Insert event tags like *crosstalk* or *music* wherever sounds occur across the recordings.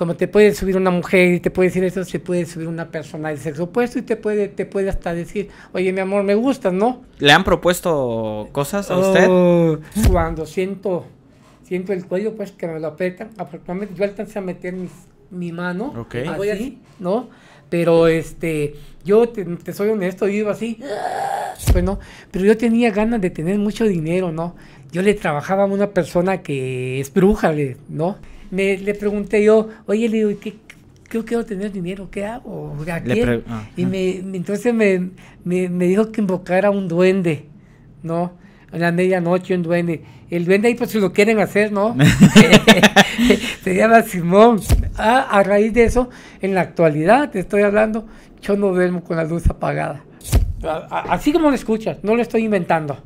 Como te puede subir una mujer y te puede decir eso, se puede subir una persona de sexo opuesto y te puede, te puede hasta decir, oye, mi amor, me gustas, ¿no? ¿Le han propuesto cosas a usted? Oh, cuando siento, siento el cuello, pues que me lo aprietan, ...afortunadamente yo a meter mi mano, así, ¿no? Pero este, yo te, soy honesto, yo iba así, bueno pero yo tenía ganas de tener mucho dinero, ¿no? Yo le trabajaba a una persona que es bruja, ¿no? me, le pregunté yo, oye, le digo, ¿qué, quiero tener dinero, ¿qué hago? Ah, y ah. me, entonces me, dijo que invocara a un duende, ¿no? A la medianoche un duende. El duende ahí pues si lo quieren hacer, ¿no? *laughs* *laughs* Se llama Simón. Ah, a raíz de eso, en la actualidad te estoy hablando, yo no duermo con la luz apagada. así como lo escuchas, no lo estoy inventando.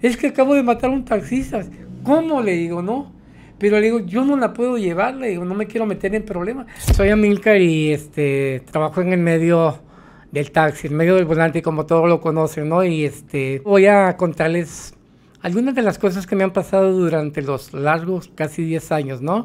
Es que acabo de matar a un taxista. ¿Cómo le digo, no? Pero le digo, yo no la puedo llevar, digo, no me quiero meter en problemas. Soy Amilcar y este, trabajo en el medio del taxi, en medio del volante, como todos lo conocen, ¿no? Y este, voy a contarles algunas de las cosas que me han pasado durante los largos casi 10 años, ¿no?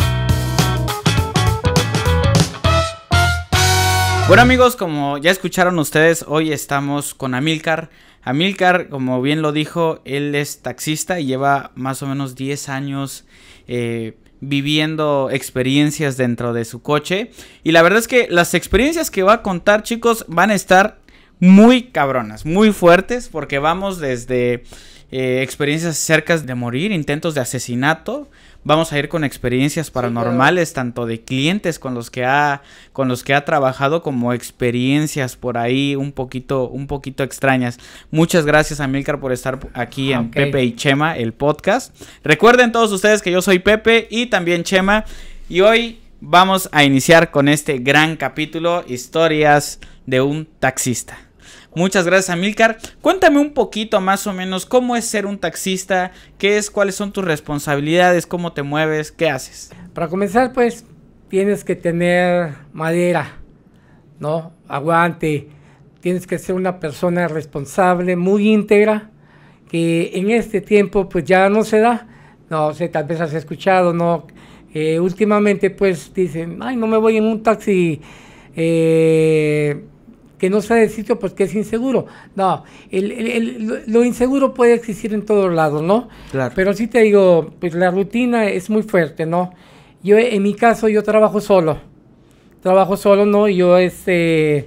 Bueno amigos, como ya escucharon ustedes, hoy estamos con Amilcar. Amilcar, como bien lo dijo, él es taxista y lleva más o menos 10 años eh, viviendo experiencias dentro de su coche. Y la verdad es que las experiencias que va a contar, chicos, van a estar muy cabronas, muy fuertes, porque vamos desde eh, experiencias cercas de morir, intentos de asesinato, Vamos a ir con experiencias paranormales, tanto de clientes con los que ha, con los que ha trabajado, como experiencias por ahí un poquito, un poquito extrañas. Muchas gracias a Milcar por estar aquí ah, en Pepe y Chema, el podcast. Recuerden todos ustedes que yo soy Pepe y también Chema. Y hoy vamos a iniciar con este gran capítulo, historias de un taxista. Muchas gracias, Amilcar. Cuéntame un poquito más o menos cómo es ser un taxista, qué es, cuáles son tus responsabilidades, cómo te mueves, qué haces. Para comenzar, pues tienes que tener madera, ¿no? Aguante. Tienes que ser una persona responsable, muy íntegra, que en este tiempo pues ya no se da. No sé, tal vez has escuchado, ¿no? Eh, últimamente pues dicen, ay, no me voy en un taxi. Eh, que no sea del sitio porque pues, es inseguro. No, el, lo inseguro puede existir en todos lados, ¿no? Claro. Pero sí te digo, pues la rutina es muy fuerte, ¿no? Yo, en mi caso, yo trabajo solo. Trabajo solo, ¿no? Yo este,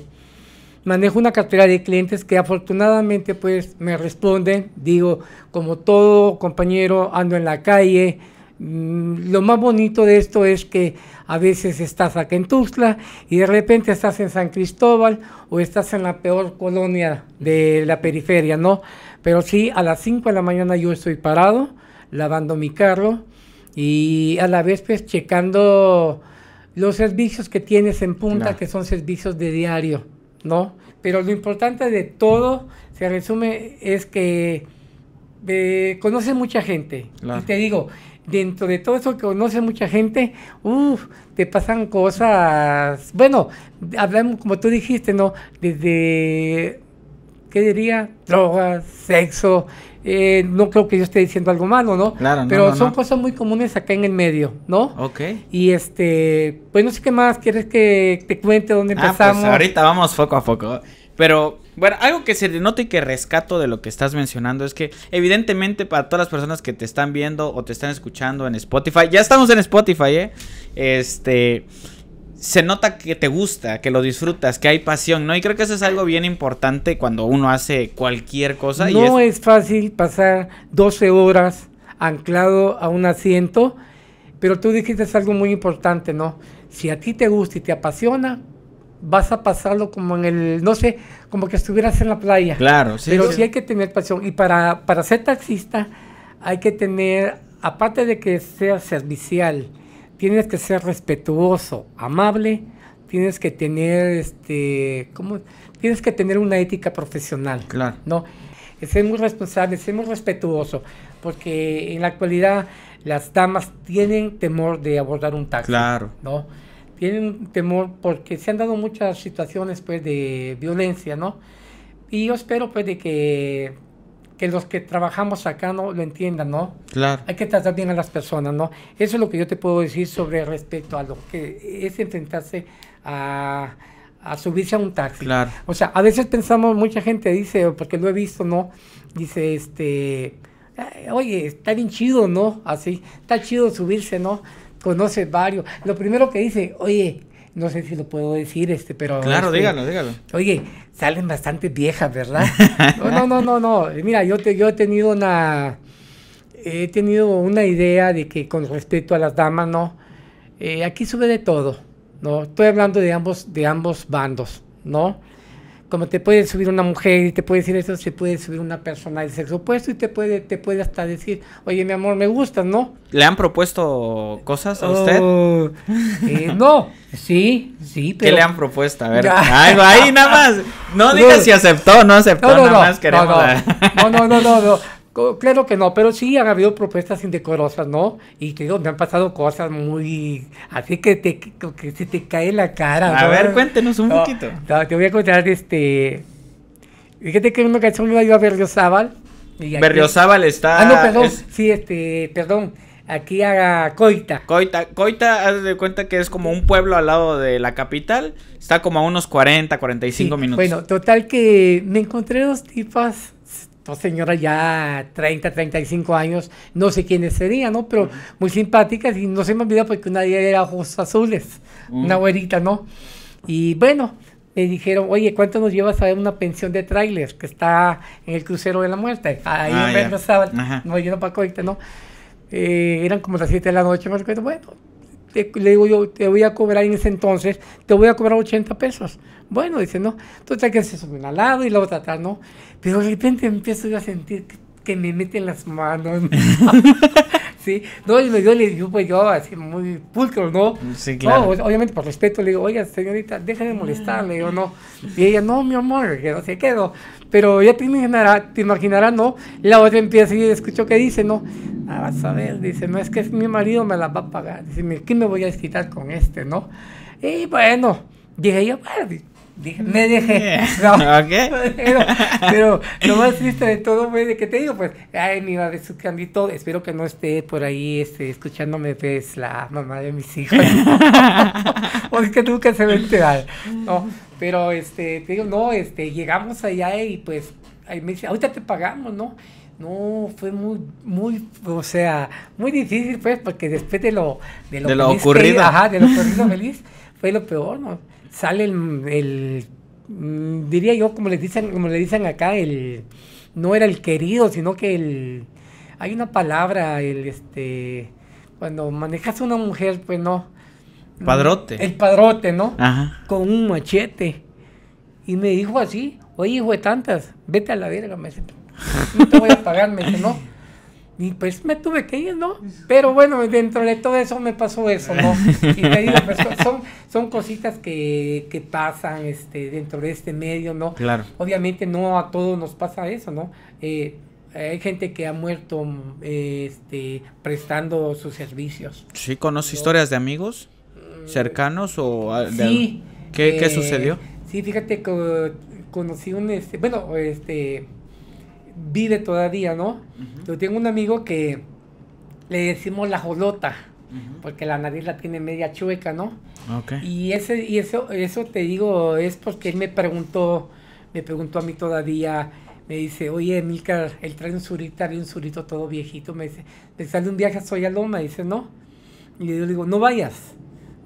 manejo una cartera de clientes que afortunadamente pues me responden. Digo, como todo compañero, ando en la calle, Mm, lo más bonito de esto es que a veces estás acá en Tuxtla y de repente estás en San Cristóbal o estás en la peor colonia de la periferia, ¿no? Pero sí, a las 5 de la mañana yo estoy parado lavando mi carro y a la vez pues checando los servicios que tienes en punta, que son servicios de diario, ¿no? Pero lo importante de todo, se resume, es que conoce eh, conoces mucha gente. Y te digo, dentro de todo eso que conoce mucha gente, uff, te pasan cosas, bueno, hablamos como tú dijiste, ¿no? Desde, ¿qué diría? Drogas, sexo, eh, no creo que yo esté diciendo algo malo, ¿no? Claro, no Pero son cosas muy comunes acá en el medio, ¿no? Ok. Y este, pues no sé qué más, ¿quieres que te cuente dónde empezamos? Ah, pues ahorita vamos foco a foco, pero... Bueno, algo que se denota y que rescato de lo que estás mencionando es que evidentemente para todas las personas que te están viendo o te están escuchando en Spotify, ya estamos en Spotify, ¿eh? Este se nota que te gusta, que lo disfrutas, que hay pasión, ¿no? Y creo que eso es algo bien importante cuando uno hace cualquier cosa. No es... es... fácil pasar 12 horas anclado a un asiento, pero tú dijiste algo muy importante, ¿no? Si a ti te gusta y te apasiona, vas a pasarlo como en el, no sé, como que estuvieras en la playa. Claro, sí. Pero sí, hay que tener pasión. Y para, para ser taxista hay que tener, aparte de que sea servicial, tienes que ser respetuoso, amable, tienes que tener, este, ¿cómo? Tienes que tener una ética profesional. Claro. ¿No? Ser muy responsable, ser muy respetuoso, porque en la actualidad las damas tienen temor de abordar un taxi. Claro. ¿No? tienen temor porque se han dado muchas situaciones pues de violencia, ¿no? Y yo espero pues de que, que los que trabajamos acá no lo entiendan, ¿no? Claro. Hay que tratar bien a las personas, ¿no? Eso es lo que yo te puedo decir sobre respecto a lo que es enfrentarse a, a subirse a un taxi. Claro. O sea, a veces pensamos, mucha gente dice, porque lo he visto, ¿no? Dice, este, oye, está bien chido, ¿no? Así, está chido subirse, ¿no? conoce varios. Lo primero que dice, oye, no sé si lo puedo decir, este, pero. Claro, este, dígalo, dígalo. Oye, salen bastante viejas, ¿verdad? *laughs* no, no, no, no, Mira, yo, te, yo he tenido una. He tenido una idea de que con respecto a las damas, ¿no? Eh, aquí sube de todo, ¿no? Estoy hablando de ambos, de ambos bandos, ¿no? como te puede subir una mujer y te puede decir eso, se puede subir una persona de sexo opuesto y te puede, te puede hasta decir, oye, mi amor, me gustas, ¿no? ¿Le han propuesto cosas a usted? Oh, eh, no, sí, sí, pero... ¿Qué le han propuesto? A ver, ahí, ahí nada más, no digas si aceptó no aceptó, nada más queremos... No, no, no, no, no, Claro que no, pero sí han habido propuestas indecorosas, ¿no? Y te digo, me han pasado cosas muy... Así que, te, que se te cae la cara. A ver, cuéntenos un poquito. te voy a contar, este... Fíjate que en una canción iba a Berriozábal. Berriozábal está... Ah, no, perdón, sí, este, perdón. Aquí a Coita. Coita, Coita, haz de cuenta que es como un pueblo al lado de la capital. Está como a unos 40, 45 minutos. Bueno, total que me encontré dos tipas señora señoras ya 30, 35 años, no sé quiénes serían, ¿no? Pero muy simpáticas y no se me olvida porque una de ellas era ojos azules, mm. una abuelita, ¿no? Y bueno, me dijeron, oye, ¿cuánto nos llevas a ver una pensión de trailers que está en el crucero de la muerte? Ahí ah, no no, yo no para ahorita, ¿no? Eh, eran como las 7 de la noche, me recuerdo, bueno, le digo yo, te voy a cobrar en ese entonces, te voy a cobrar 80 pesos. Bueno, dice, no. Entonces hay que eso sube al lado y luego otra ¿no? Pero de repente empiezo yo a sentir que me meten las manos. *laughs* No, yo, le yo, pues, yo así muy pulcro, ¿no? Sí, claro. obviamente por respeto le digo, oiga, señorita, deja de molestarle, digo, no. Y ella, no, mi amor, que no se quedó. Pero ya te imaginará, te imaginará, ¿no? La otra empieza y escucho que dice, ¿no? Ah, vas a ver, dice, no, es que mi marido me la va a pagar. Dice, ¿qué me voy a quitar con este, no? Y bueno, dije yo, bueno, me dejé. No, *laughs* *laughs* pero, *laughs* lo más triste de todo fue de que te digo, pues, ay, mi madre su espero que no esté por ahí este, escuchándome, pues, la mamá de mis hijos. o es que nunca se ve a ¿no? Pero, este, te digo, no, este, llegamos allá y, pues, ahí me dice, ahorita te pagamos, ¿no? No, fue muy, muy, o sea, muy difícil, pues, porque después de lo... De lo, ocurrido. Que, ajá, de lo ocurrido feliz, fue lo peor, ¿no? sale el, mm, diría yo, como le dicen, como le dicen acá, el no era el querido, sino que el hay una palabra, el este cuando manejas a una mujer, pues no. Padrote. El padrote, ¿no? Con un machete. Y me dijo así, oye hijo de tantas, vete a la verga, me dice, no te voy a pagar, me dice, no. Y pues me tuve que ir, ¿no? Pero bueno, dentro de todo eso me pasó eso, ¿no? Y pues, son, cositas que, pasan este, dentro de este medio, ¿no? Claro. Obviamente no a todos nos pasa eso, ¿no? Eh, hay gente que ha muerto este, prestando sus servicios. ¿Sí conoce historias de amigos cercanos o sí, ¿Qué, eh, sucedió? Sí, fíjate que conocí un, este, bueno, este, vive todavía, ¿no? Yo tengo un amigo que le decimos la jolota, porque la nariz la tiene media chueca, ¿no? Y, ese, y eso, eso te digo, es porque él me preguntó, me preguntó a mí todavía, me dice, oye, Milcar, él trae un surita, un surito todo viejito, me dice, te sale un viaje a Loma, dice, no. Y yo le digo, no vayas,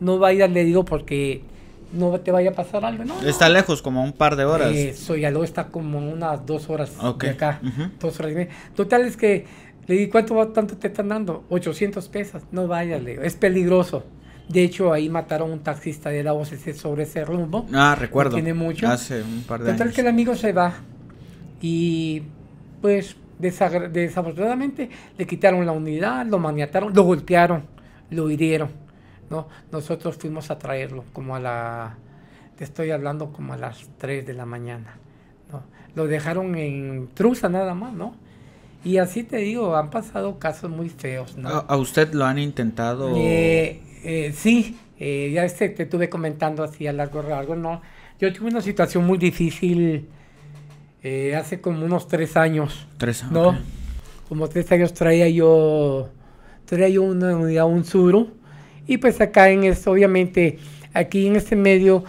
no vayas, le digo, porque no te vaya a pasar algo, ¿no? Está lejos, como un par de horas. Eh, soy aló está como unas dos horas de acá, dos horas Total es que le di, ¿cuánto tanto te están dando? 800 pesos, no vayas, le es peligroso. De hecho, ahí mataron a un taxista de la OCC sobre ese rumbo. Ah, recuerdo. Tiene mucho. Hace un par de Total es que el amigo se va y pues desafortunadamente le quitaron la unidad, lo maniataron, lo golpearon, lo hirieron no, nosotros fuimos a traerlo como a la, te estoy hablando como a las 3 de la mañana. ¿no? Lo dejaron en truza nada más, ¿no? Y así te digo, han pasado casos muy feos, ¿no? ¿A, usted lo han intentado? Eh, eh, sí, eh, ya este, te estuve comentando así a largo largo, ¿no? Yo tuve una situación muy difícil hace como unos tres años. ¿Tres años? ¿No? Como tres años traía yo, traía una un suru, y pues acá en esto, obviamente, aquí en este medio,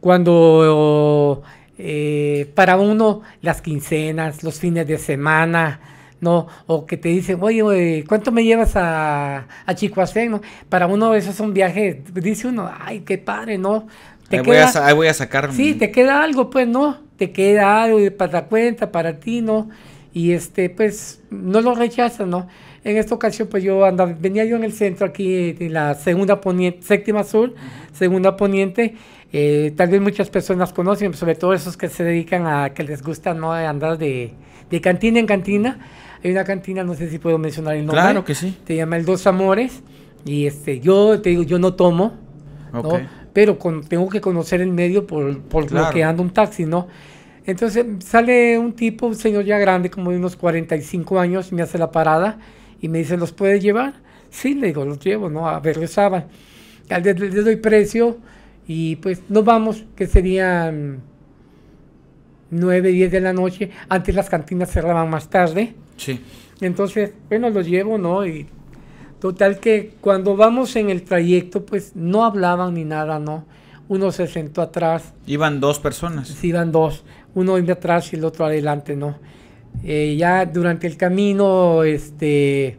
cuando eh, para uno las quincenas, los fines de semana, ¿no? O que te dicen, oye, eh, ¿cuánto me llevas a, a Chicoacén? ¿No? Para uno eso es un viaje, dice uno, ay, qué padre, ¿no? Te voy a, ahí voy a sacar. Sí, te queda algo, pues, ¿no? Te queda algo para la cuenta, para ti, ¿no? y este pues no lo rechazan, ¿no? En esta ocasión pues yo andaba, venía yo en el centro aquí eh, de la segunda poniente, séptima sur, segunda poniente, eh, tal vez muchas personas conocen, sobre todo esos que se dedican a que les gusta no andar de, de cantina en cantina. Hay una cantina, no sé si puedo mencionar el nombre. Claro que sí. te llama El Dos Amores y este yo te digo yo no tomo, ¿no? Pero tengo que conocer el medio por, por que ando un taxi, ¿no? Entonces sale un tipo, un señor ya grande, como de unos 45 años, me hace la parada y me dice, ¿los puede llevar? Sí, le digo, los llevo, ¿no? A ver, los Le doy precio y pues nos vamos, que serían 9, 10 de la noche. Antes las cantinas cerraban más tarde. Sí. Entonces, bueno, los llevo, ¿no? Y total que cuando vamos en el trayecto, pues no hablaban ni nada, ¿no? Uno se sentó atrás. Iban dos personas. Sí, iban dos uno viene atrás y el otro adelante, ¿no? Eh, ya durante el camino, este,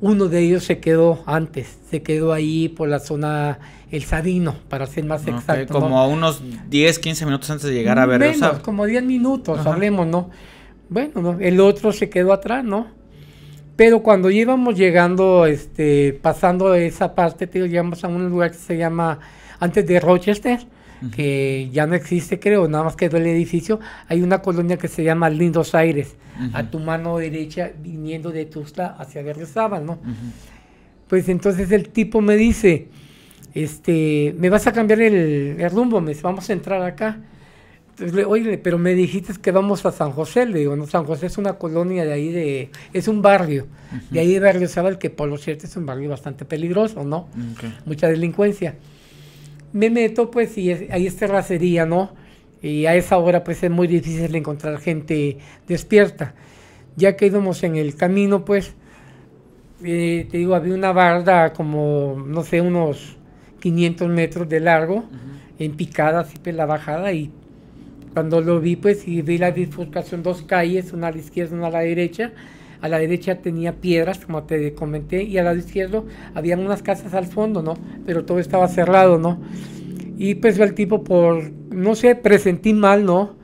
uno de ellos se quedó antes, se quedó ahí por la zona El Sabino, para ser más exacto. Como a unos 10, 15 minutos antes de llegar a ver. Menos, como 10 minutos, hablemos, ¿no? Bueno, el otro se quedó atrás, ¿no? Pero cuando íbamos llegando, este, pasando esa parte, te llegamos a un lugar que se llama, antes de Rochester, que ya no existe, creo, nada más quedó el edificio. Hay una colonia que se llama Lindos Aires, a tu mano derecha, viniendo de Tusta hacia Berriozábal, ¿no? Pues entonces el tipo me dice, este, me vas a cambiar el, rumbo, me dice, vamos a entrar acá. Entonces, le, oye, pero me dijiste que vamos a San José, le digo, no, San José es una colonia de ahí de, es un barrio, de ahí de Berriozábal, que por lo cierto es un barrio bastante peligroso, ¿no? Mucha delincuencia me meto pues y ahí es terracería, ¿no? Y a esa hora pues es muy difícil encontrar gente despierta. Ya que íbamos en el camino pues, eh, te digo, había una barda como, no sé, unos 500 metros de largo, en picada, así pues, la bajada y cuando lo vi pues y vi la bifurcación, dos calles, una a la izquierda, una a la derecha, a la derecha tenía piedras, como te comenté, y a la izquierda habían unas casas al fondo, ¿no? Pero todo estaba cerrado, ¿no? Y pues el tipo por, no sé, presentí mal, ¿no?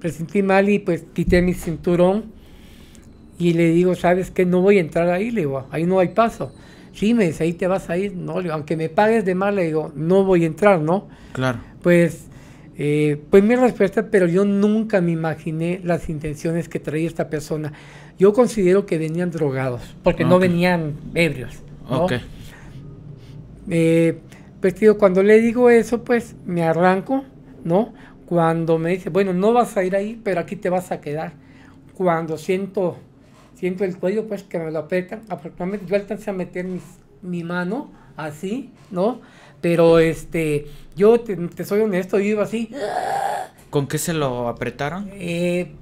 Presentí mal y pues quité mi cinturón y le digo, ¿sabes qué? No voy a entrar ahí, le digo, ahí no hay paso. Sí, me dice, ahí te vas a ir, no, aunque me pagues de mal, le digo, no voy a entrar, ¿no? Claro. Pues pues mi respuesta, pero yo nunca me imaginé las intenciones que traía esta persona. Yo considero que venían drogados, porque no venían ebrios. ¿no? Okay. Eh, pues cuando le digo eso, pues me arranco, ¿no? Cuando me dice, bueno, no vas a ir ahí, pero aquí te vas a quedar. Cuando siento, siento el cuello, pues que me lo apretan, aproximadamente yo alcancé a meter mi mano así, ¿no? Pero este, yo te, te soy honesto, yo iba así. ¿Con qué se lo apretaron? Eh,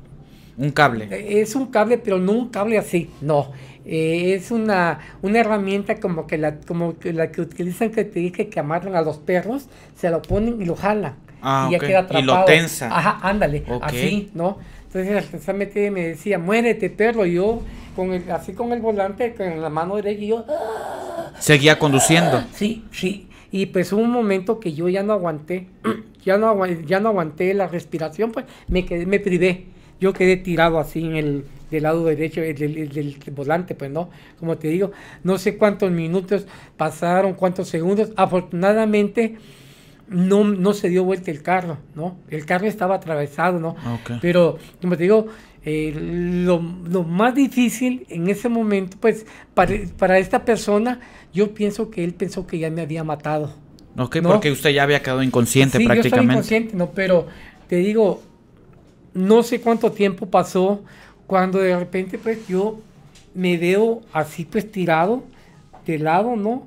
un cable. Es un cable, pero no un cable así, no. Eh, es una, una herramienta como que la, como que la que utilizan que te dije que amarran a los perros, se lo ponen y lo jalan. Ah, y ya queda atrapado. Y lo tensa. Ajá, ándale, así, ¿no? Entonces precisamente me decía, muérete perro, y yo con el, así con el volante, con la mano derecha, y yo... Ah". Seguía conduciendo. Sí, sí. Y pues hubo un momento que yo ya no aguanté, *clears throat* ya no, ya no aguanté la respiración, pues me, quedé, me privé yo quedé tirado así en el del lado derecho del, volante, pues no, como te digo, no sé cuántos minutos pasaron, cuántos segundos, afortunadamente no, no se dio vuelta el carro, ¿no? El carro estaba atravesado, ¿no? Ah, Pero, como te digo, eh, lo, más difícil en ese momento, pues para, esta persona, yo pienso que él pensó que ya me había matado. Ok, ¿no? porque usted ya había quedado inconsciente sí, prácticamente. Yo inconsciente, ¿no? Pero te digo, no sé cuánto tiempo pasó cuando de repente pues yo me veo así pues tirado de lado, ¿no?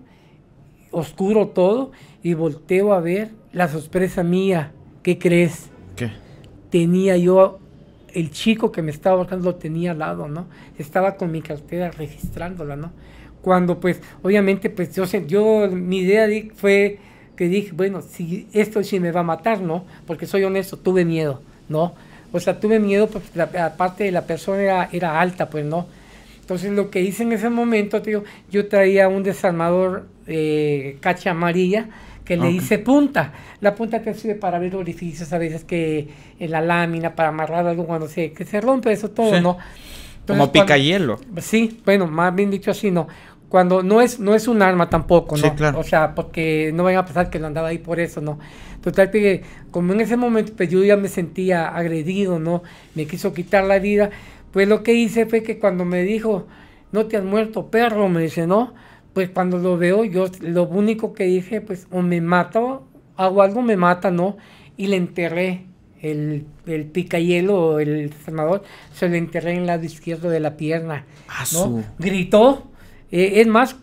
Oscuro todo y volteo a ver la sorpresa mía. ¿Qué crees? ¿Qué? Tenía yo el chico que me estaba buscando lo tenía al lado, ¿no? Estaba con mi cartera registrándola, ¿no? Cuando pues, obviamente, pues yo, yo mi idea fue que dije, bueno, si esto sí me va a matar, ¿no? Porque soy honesto, tuve miedo, ¿no? O sea, tuve miedo, porque la, parte de la persona era, alta, pues no. Entonces lo que hice en ese momento, tío, yo traía un desarmador eh, cacha amarilla que le hice punta. La punta te sirve para abrir orificios a veces que en la lámina, para amarrar algo cuando se, que se rompe, eso todo, ¿no? Como pica hielo. Sí, bueno, más bien dicho así, ¿no? cuando no es, no es un arma tampoco, ¿no? claro. O sea, porque no vayan a pensar que lo andaba ahí por eso, ¿no? Total que como en ese momento pues, yo ya me sentía agredido, ¿no? Me quiso quitar la vida. Pues lo que hice fue que cuando me dijo, no te has muerto, perro, me dice, ¿no? Pues cuando lo veo, yo lo único que dije, pues, o me mata, hago algo, me mata, ¿no? Y le enterré el, el picayelo o el sanador, se lo enterré en el lado izquierdo de la pierna, ah, ¿no? Gritó, eh, es más,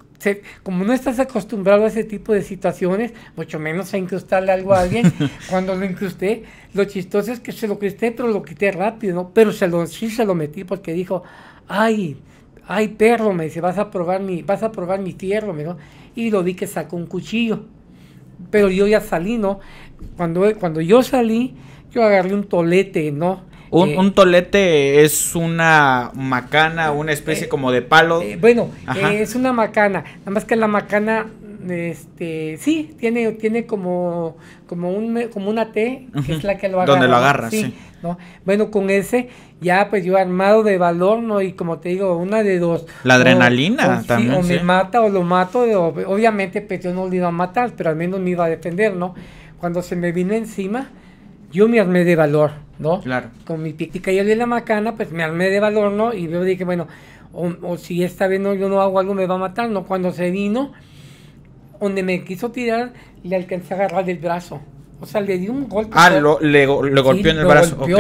como no estás acostumbrado a ese tipo de situaciones, mucho menos a incrustarle algo a alguien, *laughs* cuando lo incrusté, lo chistoso es que se lo incrusté pero lo quité rápido, ¿no? Pero se lo, sí se lo metí porque dijo, ay, ay perro, me dice, vas a probar mi, vas a probar mi tierra, me y lo vi que sacó un cuchillo. Pero yo ya salí, ¿no? Cuando, cuando yo salí, yo agarré un tolete, ¿no? Un, eh, un, tolete es una macana, eh, una especie eh, como de palo. bueno, es una macana, nada más que la macana, este, sí, tiene, tiene como, como, un, como una T, que es la que lo agarra. Donde lo agarra, sí. Bueno, con ese, ya pues yo armado de valor, ¿no? Y como te digo, una de dos. La adrenalina también. o me mata o lo mato, obviamente pues, yo no lo iba a matar, pero al menos me iba a defender, ¿no? Cuando se me vino encima yo me armé de valor, ¿no? Claro. Con mi píctica y la macana, pues me armé de valor, ¿no? Y yo dije, bueno, o, si esta vez no, yo no hago algo, me va a matar, ¿no? Cuando se vino, donde me quiso tirar, le alcancé a agarrar del brazo. O sea, le di un golpe. Ah, lo, le, golpeó en el brazo, ok.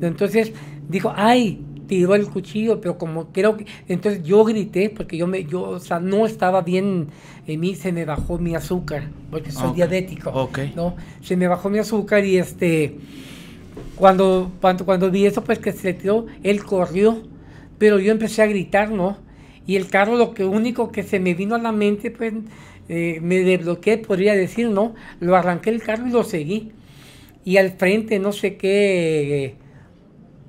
Entonces dijo, ay, tiró el cuchillo, pero como creo que... Entonces yo grité porque yo, me, yo sea, no estaba bien, en mí se me bajó mi azúcar, porque soy diabético. ¿no? Se me bajó mi azúcar y este... Cuando, cuando, vi eso, pues que se tiró, él corrió, pero yo empecé a gritar, ¿no? Y el carro, lo que único que se me vino a la mente, pues eh, me desbloqué, podría decir, ¿no? Lo arranqué el carro y lo seguí. Y al frente, no sé qué,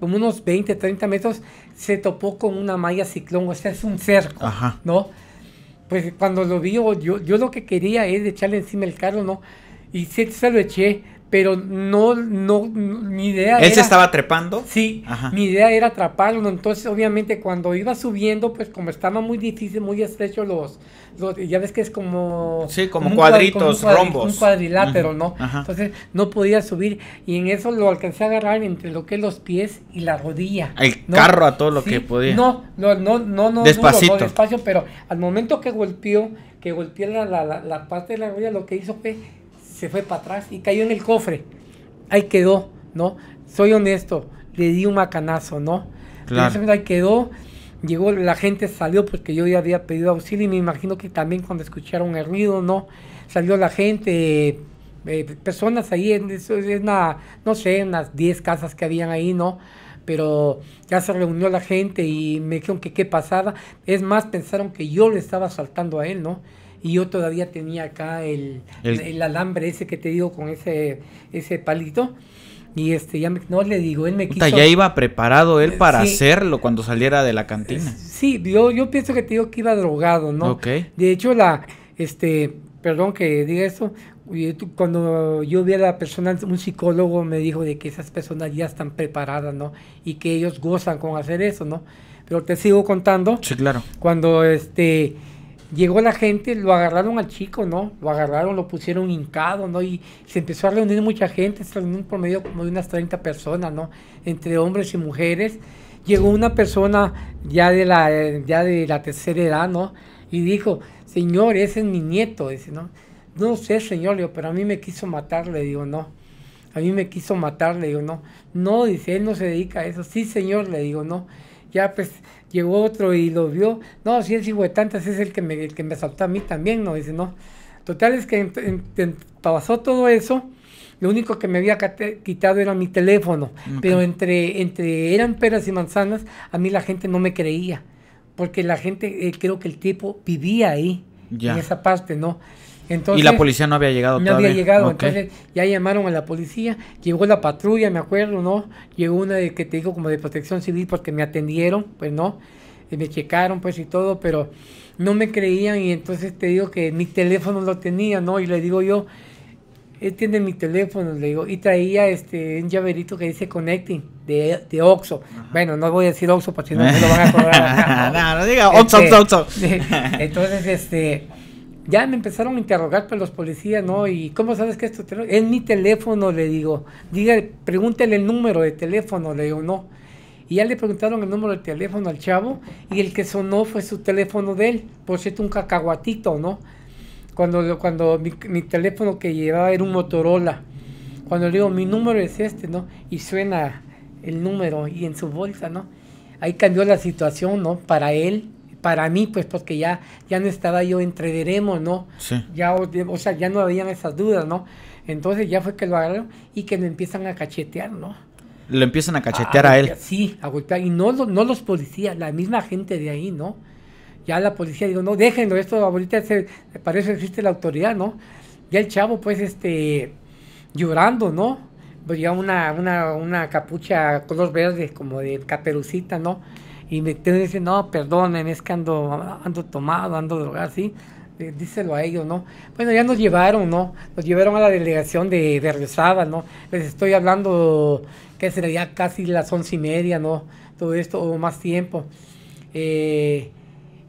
como unos 20, 30 metros, se topó con una malla ciclón, o sea, es un cerco, ¿no? Pues cuando lo vi, yo, yo lo que quería es echarle encima el carro, ¿no? Y se, se lo eché, pero no, no, mi idea ¿Él se estaba trepando? Sí, Ajá. mi idea era atraparlo, entonces obviamente cuando iba subiendo, pues como estaba muy difícil, muy estrecho los, los ya ves que es como... Sí, como, cuadritos, rombos. Un cuadrilátero, ¿no? Ajá. Entonces no podía subir y en eso lo alcancé a agarrar entre lo que es los pies y la rodilla. El carro a todo lo que podía. No, no, no, no, no. Despacito. no, despacio, pero al momento que golpeó, que golpeó la, la, la parte de la rodilla, lo que hizo fue se fue para atrás y cayó en el cofre. Ahí quedó, ¿no? Soy honesto, le di un macanazo, ¿no? Claro. ahí quedó, llegó, la gente salió porque yo ya había pedido auxilio y me imagino que también cuando escucharon el ruido, ¿no? Salió la gente, eh, personas ahí, en, es una, no sé, las 10 casas que habían ahí, ¿no? pero ya se reunió la gente y me dijeron que qué pasaba. Es más, pensaron que yo le estaba asaltando a él, ¿no? y yo todavía tenía acá el, el, alambre ese que te digo con ese, ese palito. Y este, ya me, no le digo, él me quiso. Ya iba preparado él eh, para hacerlo cuando saliera de la cantina. Eh, sí, yo, yo pienso que te digo que iba drogado, ¿no? Ok. De hecho, la, este, perdón que diga eso. cuando yo vi a la persona, un psicólogo me dijo de que esas personas ya están preparadas, ¿no? Y que ellos gozan con hacer eso, ¿no? Pero te sigo contando. Sí, claro. Cuando este llegó la gente, lo agarraron al chico, ¿no? Lo agarraron, lo pusieron hincado, ¿no? Y se empezó a reunir mucha gente, se reunió por medio como de unas 30 personas, ¿no? Entre hombres y mujeres. Llegó una persona ya de la, ya de la tercera edad, ¿no? Y dijo, señor, ese es mi nieto, dice, ¿no? No sé, señor, pero a mí me quiso matar, le digo, no. A mí me quiso matar, le digo, no. No, dice, él no se dedica a eso. Sí, señor, le digo, no ya pues llegó otro y lo vio, no, si es hijo de tantas es el que me, que me asaltó a mí también, no, dice, no. Total es que pasó todo eso, lo único que me había quitado era mi teléfono, pero entre, entre eran peras y manzanas, a mí la gente no me creía, porque la gente, eh, creo que el tipo vivía ahí, en esa parte, ¿no? y la policía no había llegado No había llegado, entonces ya llamaron a la policía, llegó la patrulla, me acuerdo, ¿no? Llegó una de que te digo como de protección civil porque me atendieron, pues no, y eh, me checaron pues y todo, pero no me creían y entonces te digo que mi teléfono lo tenía, ¿no? Y le digo yo, él tiene mi teléfono, le digo, y traía este un llaverito que dice Connecting de, de Oxxo. Bueno, no voy a decir oxo porque si no me lo van a *laughs* cobrar. no, no diga oxo oxo Oxxo. Este, *laughs* entonces, este ya me empezaron a interrogar por los policías, ¿no? ¿Y cómo sabes que esto te... es mi teléfono? Le digo, diga, pregúntele el número de teléfono, le digo, no. Y ya le preguntaron el número de teléfono al chavo y el que sonó fue su teléfono de él, por cierto, un cacahuatito, ¿no? Cuando, cuando mi, mi teléfono que llevaba era un Motorola. Cuando le digo, mi número es este, ¿no? Y suena el número y en su bolsa, ¿no? Ahí cambió la situación, ¿no? Para él, para mí, pues porque ya, ya no estaba yo veremos, ¿no? Sí. Ya, o, sea, ya no habían esas dudas, ¿no? Entonces ya fue que lo agarraron y que lo empiezan a cachetear, ¿no? Lo empiezan a cachetear a, él. Sí, a golpear. Y no, no los policías, la misma gente de ahí, ¿no? Ya la policía dijo, no, déjenlo, esto ahorita se, para eso existe la autoridad, ¿no? Ya el chavo, pues, este, llorando, ¿no? Pues ya una, una, una capucha color verde, como de caperucita, ¿no? Y me dicen, no, perdonen, es que ando, ando tomado, ando drogado, ¿sí? díselo a ellos, ¿no? Bueno, ya nos llevaron, ¿no? Nos llevaron a la delegación de, de Rezada, ¿no? Les estoy hablando que sería casi las once y media, ¿no? Todo esto, o más tiempo. Eh,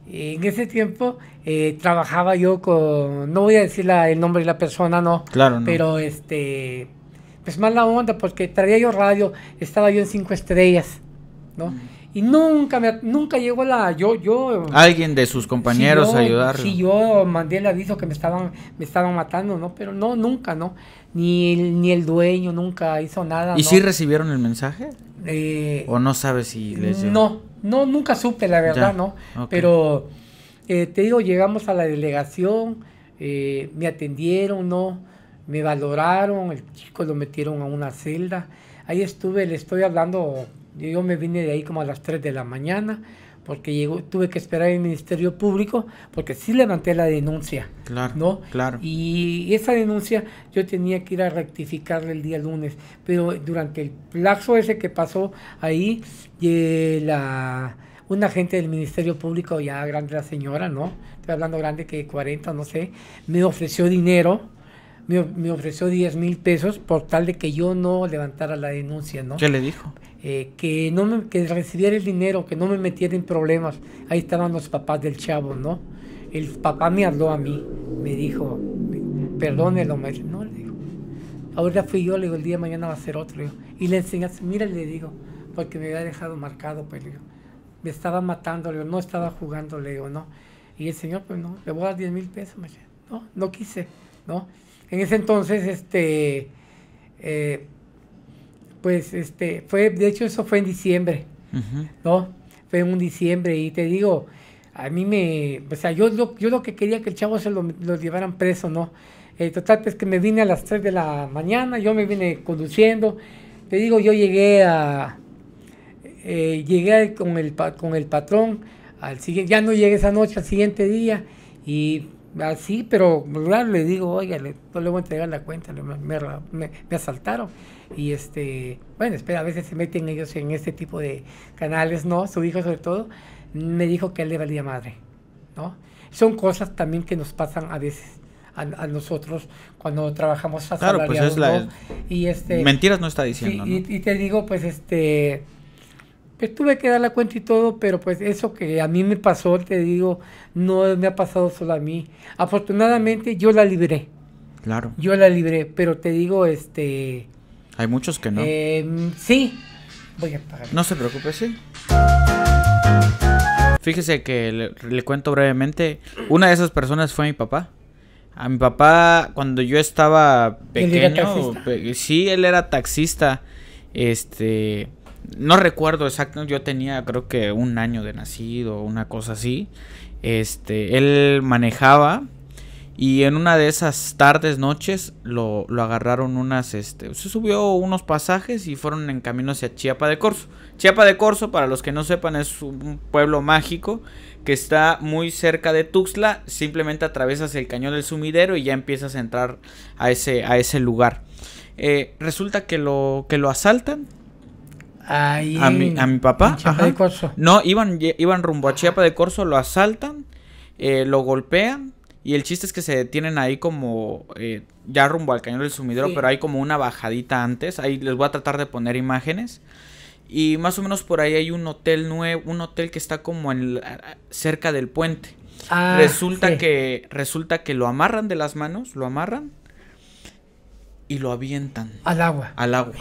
en ese tiempo eh, trabajaba yo con, no voy a decir la, el nombre de la persona, no, claro, no. pero este, pues mala onda, porque traía yo radio, estaba yo en cinco estrellas, ¿no? Mm. Y nunca me, nunca llegó la yo yo alguien de sus compañeros a ayudarlo. Sí, yo mandé el aviso que me estaban me estaban matando, ¿no? Pero no nunca, ¿no? Ni ni el dueño nunca hizo nada. ¿Y si recibieron el mensaje? Eh, o no sabes si les No, no nunca supe la verdad, ¿no? Pero eh, te digo, llegamos a la delegación, eh, me atendieron, ¿no? Me valoraron, el chico lo metieron a una celda. Ahí estuve, le estoy hablando yo me vine de ahí como a las 3 de la mañana porque llegó, tuve que esperar el Ministerio Público, porque sí levanté la denuncia. Claro. ¿no? Claro. Y esa denuncia yo tenía que ir a rectificarla el día lunes, pero durante el plazo ese que pasó ahí, eh, la, un agente del Ministerio Público, ya grande la señora, ¿no? Estoy hablando grande que 40, no sé, me ofreció dinero me, ofreció 10 mil pesos por tal de que yo no levantara la denuncia, ¿no? ¿Qué le dijo? Eh, que no me, que recibiera el dinero, que no me metiera en problemas. Ahí estaban los papás del chavo, ¿no? El papá me habló a mí, me dijo, perdónelo, me no, le digo, ahora fui yo, le digo, el día de mañana va a ser otro, y le enseñaste, mira, le digo, porque me había dejado marcado, pues, le me estaba matando, le digo, no estaba jugando, le digo, no. Y el señor, pues no, le voy a dar 10 mil pesos, no, no quise, ¿no? En ese entonces, este, eh, pues, este, fue, de hecho, eso fue en diciembre, ¿no? Fue en un diciembre y te digo, a mí me, o sea, yo, yo, lo que quería que el chavo se lo, llevaran preso, ¿no? Eh, total, pues que me vine a las 3 de la mañana, yo me vine conduciendo, te digo, yo llegué a, eh, llegué con el, con el patrón, al siguiente, ya no llegué esa noche, al siguiente día, y así, pero claro, le digo, oiga, no le voy a entregar la cuenta, me, asaltaron. Y este, bueno, espera, a veces se meten ellos en este tipo de canales, ¿no? Su hijo sobre todo, me dijo que él le valía madre, ¿no? Son cosas también que nos pasan a veces. A, nosotros cuando trabajamos claro, pues es la, y este mentiras no está diciendo y te digo pues este tuve que dar la cuenta y todo, pero pues eso que a mí me pasó, te digo, no me ha pasado solo a mí. Afortunadamente yo la libré. Claro. Yo la libré, pero te digo, este... Hay muchos que no. Em, sí, voy a pagar. No se preocupe, sí. Fíjese que le, cuento brevemente, una de esas personas fue mi papá. A mi papá, cuando yo estaba pequeño, sí, él era taxista. Este no recuerdo exacto, yo tenía creo que un año de nacido, una cosa así. Este, él manejaba y en una de esas tardes, noches, lo, agarraron unas, este, se subió unos pasajes y fueron en camino hacia Chiapa de Corso. Chiapa de Corso, para los que no sepan, es un pueblo mágico que está muy cerca de Tuxtla. Simplemente atravesas el cañón del sumidero y ya empiezas a entrar a ese, a ese lugar. Eh, resulta que lo, que lo asaltan, a, mi, a mi papá. de No, iban, iban rumbo a Chiapa de corso, lo asaltan, eh, lo golpean. Y el chiste es que se detienen ahí como eh, ya rumbo al cañón del sumidero, pero hay como una bajadita antes. Ahí les voy a tratar de poner imágenes. Y más o menos por ahí hay un hotel nuevo, un hotel que está como en cerca del puente. Ah, resulta que resulta que lo amarran de las manos, lo amarran y lo avientan al agua. Al agua.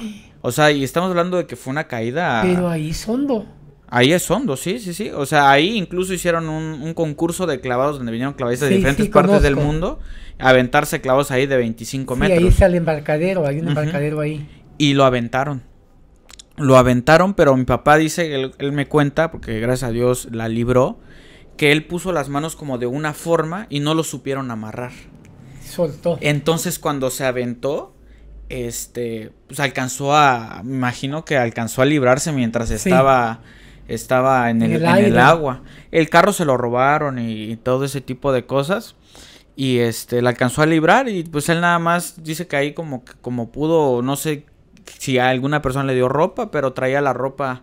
O sea, y estamos hablando de que fue una caída. Pero ahí es hondo. Ahí es hondo, sí, sí, sí. O sea, ahí incluso hicieron un, concurso de clavados donde vinieron clavadistas de diferentes partes del mundo a aventarse clavos ahí de 25 metros. Y ahí está el embarcadero, hay un embarcadero ahí. Y lo aventaron. Lo aventaron, pero mi papá dice, él me cuenta, porque gracias a Dios la libró, que él puso las manos como de una forma y no lo supieron amarrar. Soltó. Entonces cuando se aventó, este, pues alcanzó a, me imagino que alcanzó a librarse mientras estaba, estaba en, el, agua. El carro se lo robaron y, todo ese tipo de cosas. Y este, la alcanzó a librar y pues él nada más dice que ahí como, como pudo, no sé si a alguna persona le dio ropa, pero traía la ropa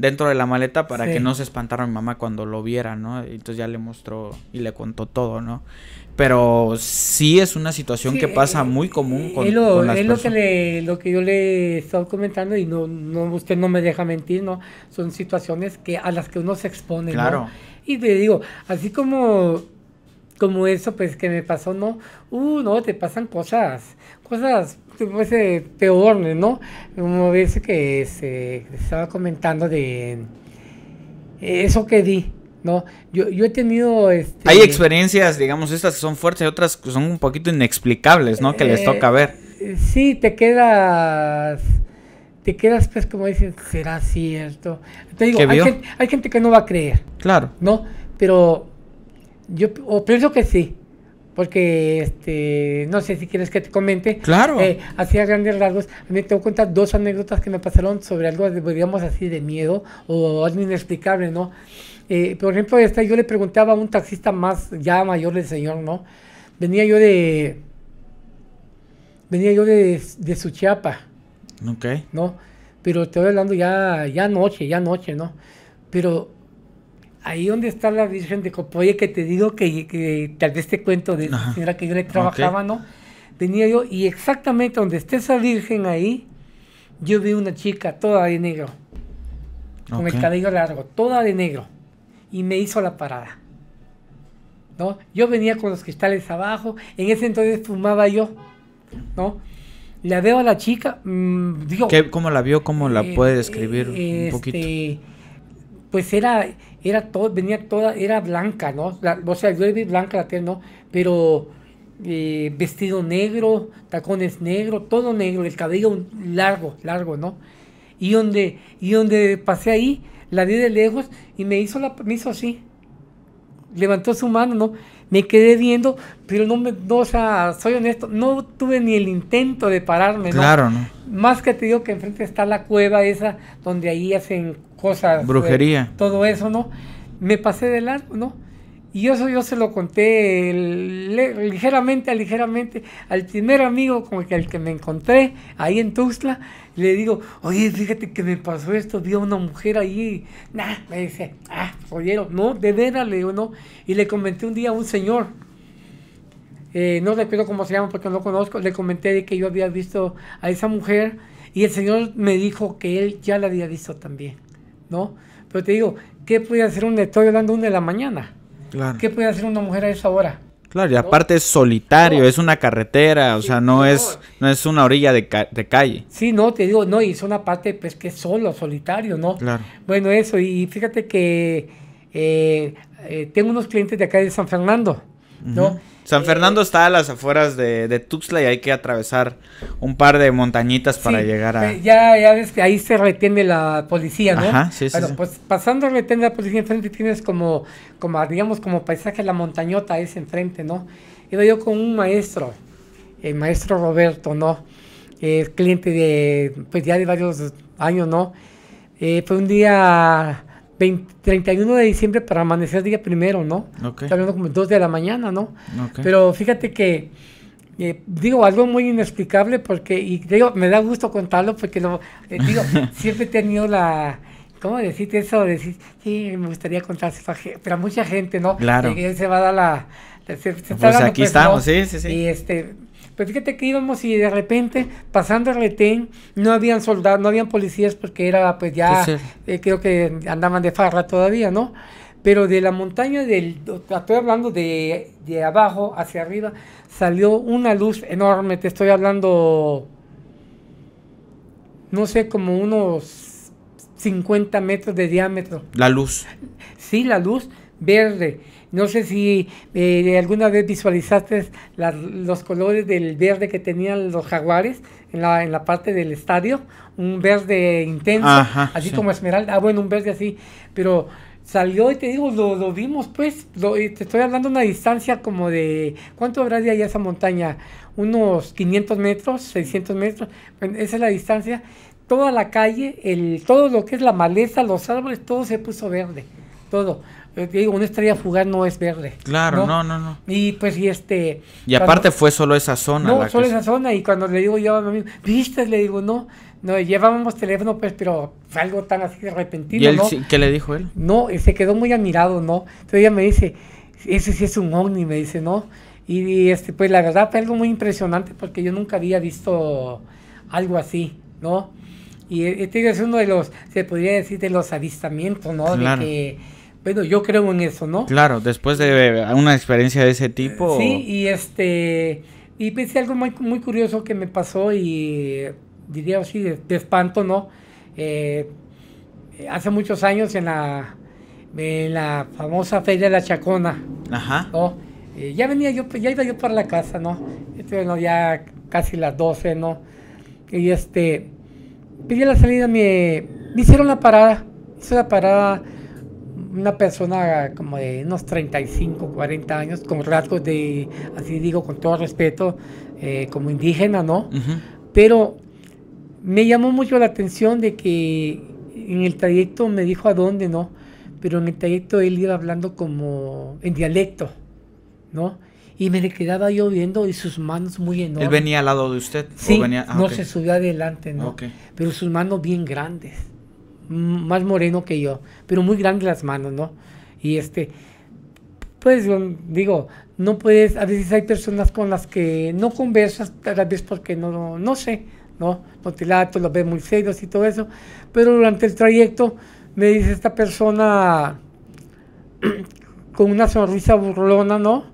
dentro de la maleta para que no se espantara mi mamá cuando lo viera, ¿no? Entonces ya le mostró y le contó todo, ¿no? Pero sí es una situación que pasa eh, muy común con, lo, las es lo que, lo que yo le estaba comentando y no, no, usted no me deja mentir, ¿no? Son situaciones que a las que uno se expone, claro. ¿no? Y te digo, así como como eso pues que me pasó, ¿no? Uh, no, te pasan cosas, cosas pues, peores, ¿no? Como ese que se estaba comentando de eh, eso que di, ¿no? Yo, yo he tenido... Este, hay experiencias, digamos, estas que son fuertes y otras que son un poquito inexplicables, ¿no? Que les eh, toca ver. Sí, te quedas te quedas pues como dicen, será cierto. Te digo, hay gente, que no va a creer. Claro. ¿No? Pero yo pienso que sí, porque este, no sé si quieres que te comente. Claro. Hacía eh, grandes rasgos, a mí cuenta dos anécdotas que me pasaron sobre algo, digamos así, de miedo o algo inexplicable, ¿no? Eh, por ejemplo, esta, yo le preguntaba a un taxista más, ya mayor del señor, ¿no? Venía yo de. Venía yo de, de Suchiapa. Ok. ¿No? Pero te voy hablando ya, ya noche, ya noche, ¿no? Pero ahí donde está la Virgen de Copoye, que te digo que, tal vez te cuento de la señora que yo le trabajaba, ¿no? Venía yo y exactamente donde está esa Virgen ahí, yo vi una chica toda de negro, con el cabello largo, toda de negro, y me hizo la parada. ¿no? Yo venía con los cristales abajo, en ese entonces fumaba yo, ¿no? La veo a la chica, mm, digo... ¿Cómo la vio? ¿Cómo la eh, puede describir un este, poquito? pues era era todo, venía toda, era blanca, ¿no? o sea, yo vi blanca la tela, ¿no? Pero eh, vestido negro, tacones negro todo negro, el cabello largo, largo, ¿no? Y donde, y donde pasé ahí, la vi de lejos y me hizo, la, me hizo así. Levantó su mano, ¿no? me quedé viendo, pero no me, no, o sea, soy honesto, no tuve ni el intento de pararme. Claro, ¿no? Más que te digo que enfrente está la cueva esa, donde ahí hacen cosas. Eh, Brujería. todo eso, ¿no? Me pasé de largo, ¿no? Y eso yo se lo conté ligeramente, ligeramente al primer amigo con el que me encontré ahí en Tuxtla. Le digo, oye, fíjate que me pasó esto, vi a una mujer ahí. Nah, me dice, ah, oyeron, no, de veras, le digo, no. Y le comenté un día a un señor, eh, no recuerdo cómo se llama porque no lo conozco, le comenté de que yo había visto a esa mujer y el señor me dijo que él ya la había visto también, ¿no? Pero te digo, ¿qué puede hacer un estoy hablando una de la mañana? ¿Qué puede hacer una mujer a esa hora? Claro, y aparte es solitario, es una carretera, o sea, no, es, no es una orilla de, calle. Sí, no, te digo, no, y es una parte pues que es solo, solitario, ¿no? Claro. Bueno, eso, y fíjate que eh, eh, tengo unos clientes de acá de San Fernando San Fernando eh, está a las afueras de, Tuxla Tuxtla y hay que atravesar un par de montañitas para llegar a... Eh, ya, ya ves que ahí se retiene la policía, ¿no? Ajá, sí, bueno, pues pasando retiene la policía enfrente tienes como, como, digamos, como paisaje la montañota es enfrente, ¿no? Iba yo con un maestro, el maestro Roberto, ¿no? El cliente de, pues ya de varios años, ¿no? Eh, fue un día 31 de diciembre para amanecer día primero, ¿no? Está hablando como 2 de la mañana, ¿no? Pero fíjate que, eh, digo, algo muy inexplicable porque, y digo, me da gusto contarlo porque, no eh, digo, *laughs* siempre he tenido la, ¿cómo decirte eso? Decir, sí, me gustaría contarse pero mucha gente, ¿no? Claro. se va a dar la... pues, aquí pues, estamos, sí, sí, sí. Y este pues fíjate que íbamos y de repente, pasando el retén, no habían soldados, no habían policías porque era, pues ya, eh, creo que andaban de farra todavía, ¿no? Pero de la montaña, del, estoy hablando de, de abajo hacia arriba, salió una luz enorme, te estoy hablando, no sé, como unos 50 metros de diámetro. La luz. Sí, la luz verde no sé si eh, alguna vez visualizaste los colores del verde que tenían los jaguares en la, parte del estadio, un verde intenso, así como esmeralda, ah, bueno, un verde así, pero salió y te digo, lo, vimos pues, eh, te estoy hablando de una distancia como de, ¿cuánto habrá de allá esa montaña? Unos 500 metros, 600 metros, bueno, esa es la distancia, toda la calle, el, todo lo que es la maleza, los árboles, todo se puso verde, todo. Eh, digo, una estrella fugaz no es verde. Claro, no, no, no. Y pues, este. Y aparte fue solo esa zona. No, solo esa zona. Y cuando le digo yo a mi ¿viste? Le digo, no, no, llevábamos teléfono, pues, pero algo tan así de repentino. ¿Y él, qué le dijo él? No, eh, se quedó muy admirado, ¿no? Entonces ella me dice, ese sí es un ovni, me dice, ¿no? Y, este, pues la verdad fue algo muy impresionante porque yo nunca había visto algo así, ¿no? Y este es uno de los, se podría decir, de los avistamientos, ¿no? Claro. De bueno, yo creo en eso, ¿no? Claro, después de una experiencia de ese tipo. Sí, y este. Y pensé algo muy, curioso que me pasó y diría así, de, espanto, ¿no? Eh, hace muchos años en la, en la famosa Feria de la Chacona. Ajá. Eh, ya venía yo, ya iba yo para la casa, ¿no? estoy ya casi las 12, ¿no? Y este, pedí la salida, me, me hicieron la parada, hice la parada una persona como de unos 35, 40 años, con rasgos de, así digo, con todo respeto, eh, como indígena, ¿no? Pero me llamó mucho la atención de que en el trayecto me dijo a dónde, ¿no? Pero en el trayecto él iba hablando como en dialecto, ¿no? y me le quedaba yo viendo y sus manos muy enormes. ¿Él venía al lado de usted? Sí, ah, no se subió adelante, ¿no? Pero sus manos bien grandes más moreno que yo, pero muy grandes las manos, ¿no? Y este, pues digo, no puedes, a veces hay personas con las que no conversas, tal vez porque no, no sé, ¿no? No te los ves muy serios y todo eso, pero durante el trayecto me dice esta persona *clears throat* con una sonrisa burlona, ¿no?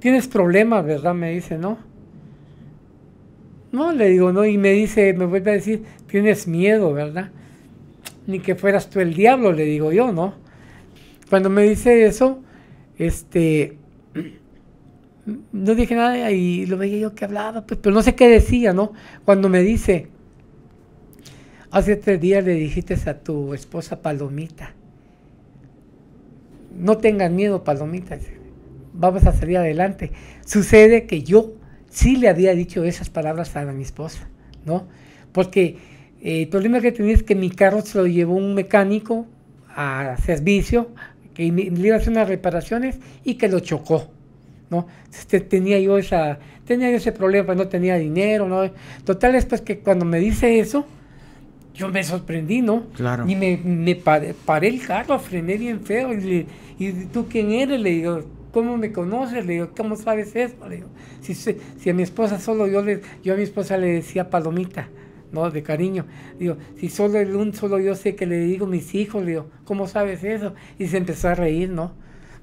Tienes problemas, ¿verdad? Me dice, ¿no? No, le digo, no, y me dice, me vuelve a decir, tienes miedo, ¿verdad? ni que fueras tú el diablo, le digo yo, ¿no? Cuando me dice eso, este, *clears throat* no dije nada y lo veía yo que hablaba, pues, pero no sé qué decía, ¿no? Cuando me dice, hace tres días le dijiste a tu esposa Palomita, no tengas miedo, Palomita, vamos a salir adelante. Sucede que yo sí le había dicho esas palabras a mi esposa, ¿no? Porque eh, el problema que tenía es que mi carro se lo llevó un mecánico a servicio, que le iba a hacer unas reparaciones y que lo chocó. ¿no? Este, tenía yo esa, tenía yo ese problema, no tenía dinero, ¿no? Total, después que cuando me dice eso, yo me sorprendí, ¿no? Claro. Y me, me paré, el carro, frené bien feo, y, le, y tú quién eres, le digo, ¿cómo me conoces? Le digo, ¿cómo sabes eso? Le digo, si, si a mi esposa solo yo le, yo a mi esposa le decía palomita. De cariño. Digo, si solo un solo yo sé que le digo a mis hijos, digo, ¿cómo sabes eso? Y se empezó a reír, ¿no?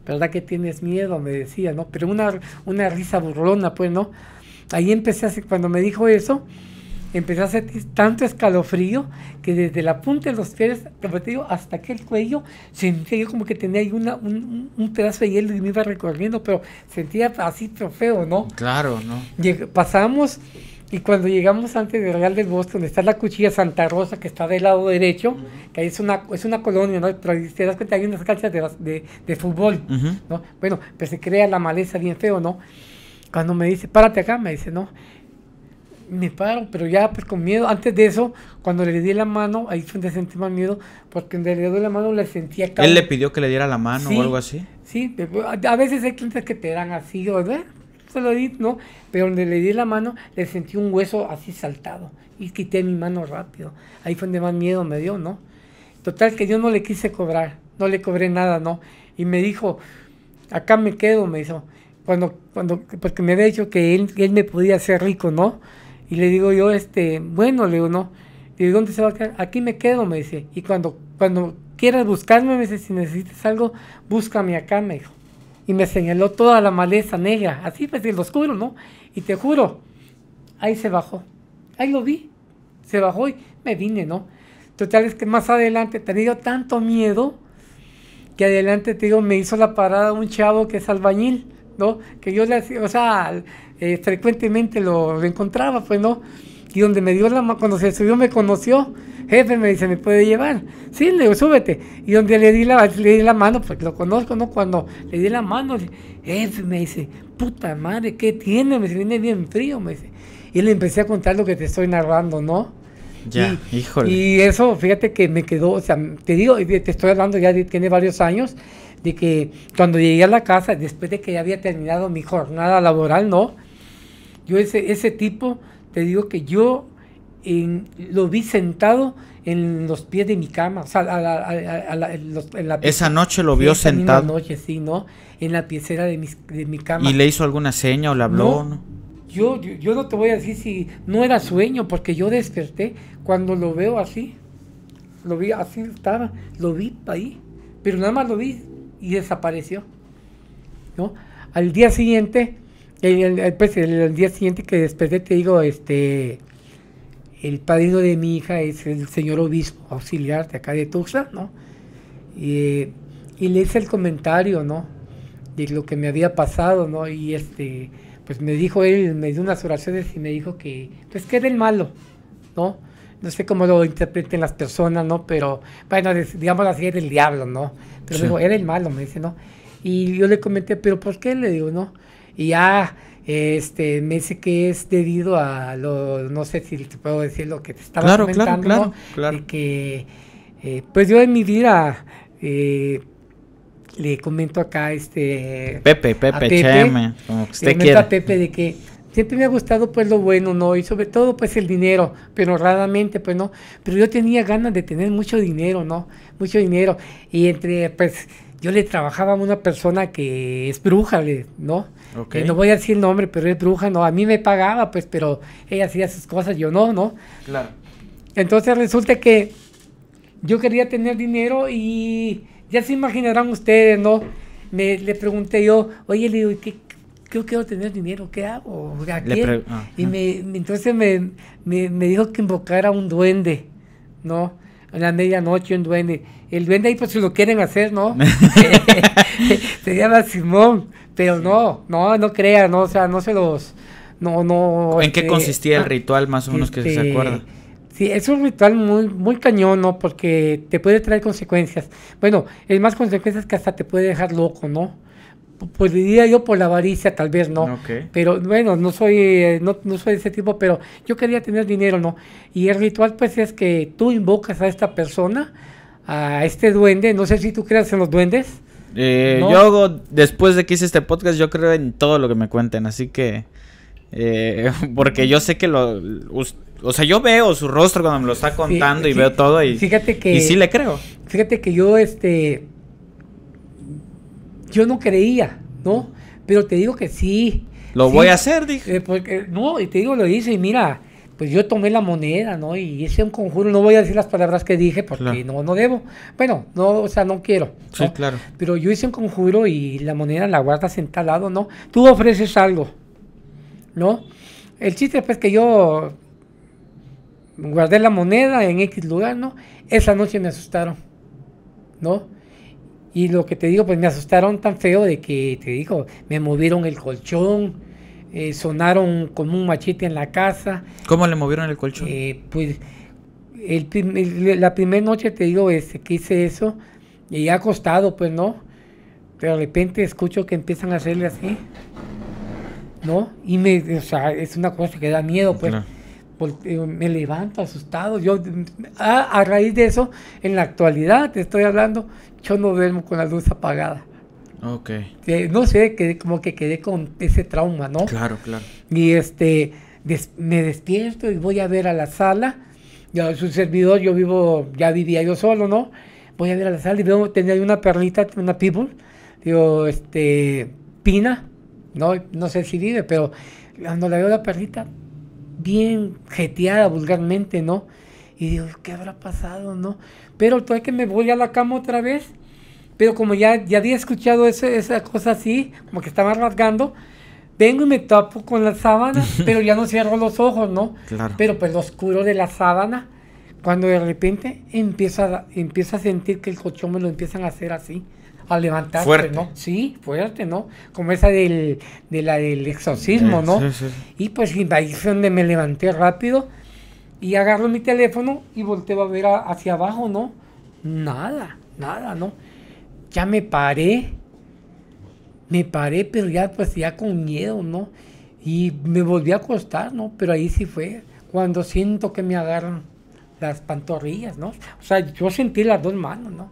¿Verdad que tienes miedo? Me decía, ¿no? Pero una, una risa burlona, pues, ¿no? Ahí empecé a cuando me dijo eso, empecé a sentir tanto escalofrío que desde la punta de los pies, como te hasta aquel cuello, sentía yo como que tenía ahí una, un, pedazo de hielo y me iba recorriendo, pero sentía así trofeo, ¿no? Claro, ¿no? pasamos y cuando llegamos antes de Real del Boston, está la cuchilla Santa Rosa, que está del lado derecho, que ahí es una, es una colonia, ¿no? Pero te das cuenta, hay unas canchas de, de, de fútbol, ¿no? Bueno, pues se crea la maleza bien feo, ¿no? Cuando me dice, párate acá, me dice, no. Me paro, pero ya pues con miedo. Antes de eso, cuando le di la mano, ahí fue donde sentí más miedo, porque en realidad la mano le sentía ¿Él le pidió que le diera la mano o algo así? Sí, a veces hay clientes que te dan así, ¿verdad? lo ¿no? Pero donde le di la mano, le sentí un hueso así saltado y quité mi mano rápido. Ahí fue donde más miedo me dio, ¿no? Total que yo no le quise cobrar, no le cobré nada, ¿no? Y me dijo, acá me quedo, me dijo, cuando, cuando, porque me había dicho que él, él me podía hacer rico, ¿no? Y le digo yo, este, bueno, le digo, no. ¿Y dónde se va a quedar? Aquí me quedo, me dice. Y cuando, cuando quieras buscarme, me dice, si necesitas algo, búscame acá, me dijo y me señaló toda la maleza negra, así pues en lo oscuro, ¿no? Y te juro, ahí se bajó, ahí lo vi, se bajó y me vine, ¿no? Total es que más adelante he tenido tanto miedo que adelante te digo, me hizo la parada un chavo que es albañil, ¿no? Que yo le hacía, o sea, eh, frecuentemente lo, encontraba, pues, ¿no? Y donde me dio la mano, cuando se subió me conoció jefe me dice, ¿me puede llevar? Sí, le digo, súbete. Y donde le di la, le la mano, porque lo conozco, ¿no? Cuando le di la mano, jefe me dice, puta madre, ¿qué tiene? Me dice, viene bien frío, me dice. Y le empecé a contar lo que te estoy narrando, ¿no? Ya, y, híjole. Y eso, fíjate que me quedó, o sea, te digo, te estoy hablando ya de, tiene varios años, de que cuando llegué a la casa, después de que ya había terminado mi jornada laboral, ¿no? Yo ese, ese tipo, te digo que yo lo vi sentado en los pies de mi cama, o sea, Esa noche lo vio sentado. noche, sí, ¿no? En la piecera de mi, cama. ¿Y le hizo alguna seña o le habló? Yo, yo, no te voy a decir si no era sueño, porque yo desperté cuando lo veo así, lo vi así estaba, lo vi ahí, pero nada más lo vi y desapareció, ¿no? Al día siguiente, el, pues, el día siguiente que desperté te digo, este el padrino de mi hija es el señor obispo auxiliar de acá de Tuxla, ¿no? Y, le hice el comentario, ¿no? De lo que me había pasado, ¿no? Y este, pues me dijo él, me dio unas oraciones y me dijo que, pues que era el malo, ¿no? No sé cómo lo interpreten las personas, ¿no? Pero, bueno, digamos así, era el diablo, ¿no? Pero dijo, era el malo, me dice, ¿no? Y yo le comenté, pero ¿por qué? Le digo, ¿no? Y ya este, me dice que es debido a lo, no sé si te puedo decir lo que te estaba claro, comentando, claro, claro, claro. que eh, pues yo en mi vida eh, le comento acá este Pepe, Pepe, Cheme, como usted le comento a Pepe de que siempre me ha gustado pues lo bueno, ¿no? Y sobre todo pues el dinero, pero raramente pues no, pero yo tenía ganas de tener mucho dinero, ¿no? Mucho dinero. Y entre pues yo le trabajaba a una persona que es bruja, ¿no? Okay. Eh, no voy a decir el nombre, pero es bruja, no, a mí me pagaba, pues, pero ella hacía sus cosas, yo no, ¿no? Claro. Entonces resulta que yo quería tener dinero y ya se imaginarán ustedes, ¿no? Me, le pregunté yo, oye, le digo, ¿qué, quiero tener dinero, ¿qué hago? ¿A y me, entonces me, dijo que invocara a un duende, ¿no? a la medianoche un duende. El duende ahí pues si lo quieren hacer, ¿no? *laughs* *laughs* se llama Simón, pero no, no, no crean, no, o sea, no se los... No, no... ¿En qué este, consistía el ah, ritual más o menos que se este, acuerda? Sí, es un ritual muy, muy cañón, ¿no? Porque te puede traer consecuencias. Bueno, es más consecuencias que hasta te puede dejar loco, ¿no? pues diría yo por la avaricia, tal vez no. Pero bueno, no soy, eh, no, soy de ese tipo, pero yo quería tener dinero, ¿no? Y el ritual, pues, es que tú invocas a esta persona, a este duende. No sé si tú creas en los duendes. Eh, yo hago, después de que hice este podcast, yo creo en todo lo que me cuenten, así que. Eh, *laughs* porque yo sé que lo. O sea, yo veo su rostro cuando me lo está contando y veo todo y. Fíjate que. Y sí le creo. Fíjate que yo, este yo no creía, ¿no? Pero te digo que sí. Lo voy a hacer, dije. Eh, porque, no, y te digo, lo hice, y mira, pues yo tomé la moneda, ¿no? Y hice un conjuro, no voy a decir las palabras que dije porque no, no debo. Bueno, no, o sea, no quiero. Sí, claro. Pero yo hice un conjuro y la moneda la guardas en tal lado, ¿no? Tú ofreces algo, ¿no? El chiste es pues, que yo guardé la moneda en X lugar, ¿no? Esa noche me asustaron, ¿no? Y lo que te digo, pues me asustaron tan feo de que, te digo, me movieron el colchón, eh, sonaron como un machete en la casa. ¿Cómo le movieron el colchón? Eh, pues la primera noche, te digo, este, que hice eso, y ya acostado, pues no. Pero de repente escucho que empiezan a hacerle así, ¿no? Y me, o sea, es una cosa que da miedo, pues. Eh, me levanto asustado. Yo, a, raíz de eso, en la actualidad, te estoy hablando, yo no duermo con la luz apagada. Ok. Eh, no sé, que, como que quedé con ese trauma, ¿no? Claro, claro. Y este, me despierto y voy a ver a la sala. Ya, su servidor, yo vivo, ya vivía yo solo, ¿no? Voy a ver a la sala y veo, tenía una perrita, una people, digo, este, Pina, no, no sé si vive, pero cuando la veo la perrita, bien jeteada vulgarmente, ¿no? Y digo, ¿qué habrá pasado, no? Pero todavía que me voy a la cama otra vez, pero como ya, ya había escuchado esa cosa así, como que estaba rasgando, vengo y me tapo con la sábana, *laughs* pero ya no cierro los ojos, ¿no? Claro. Pero pues lo oscuro de la sábana, cuando de repente empiezo a, a sentir que el cochón me lo empiezan a hacer así a levantarte, fuerte. ¿no? Sí, fuerte, ¿no? Como esa del, del exorcismo, ¿no? Sí, Y pues ahí fue donde me levanté rápido y agarro mi teléfono y volteé a ver hacia abajo, ¿no? Nada, nada, ¿no? Ya me paré, me paré, pero ya pues ya con miedo, ¿no? Y me volví a acostar, ¿no? Pero ahí sí fue cuando siento que me agarran las pantorrillas, ¿no? O sea, yo sentí las dos manos, ¿no?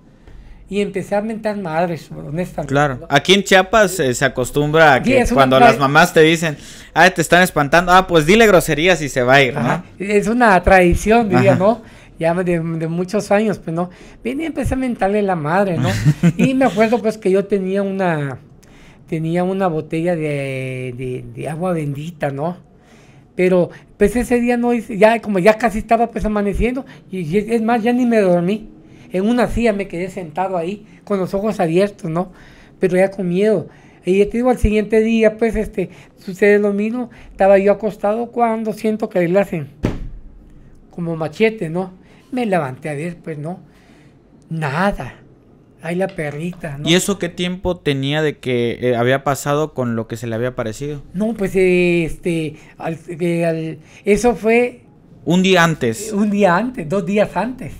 y empecé a mentar madres, honestamente. Claro, aquí en Chiapas eh, se acostumbra a que cuando las mamás te dicen, ah, te están espantando, ah, pues dile groserías y se va a ir, ¿no? Es una tradición, diría, ¿no? Ya de, muchos años, pues no. Vine y empecé a mentarle la madre, ¿no? *laughs* y me acuerdo pues que yo tenía una, tenía una botella de, de, agua bendita, ¿no? Pero pues ese día no hice, ya como ya casi estaba pues amaneciendo, y es más, ya ni me dormí. En una silla me quedé sentado ahí, con los ojos abiertos, ¿no? Pero ya con miedo. Y te digo, al siguiente día, pues, este, sucede lo mismo. Estaba yo acostado cuando siento que le hacen como machete, ¿no? Me levanté a ver, pues, ¿no? Nada. Ahí la perrita, ¿no? ¿Y eso qué tiempo tenía de que eh, había pasado con lo que se le había parecido? No, pues, este, eh, eso fue... Un día antes. Un día antes, dos días antes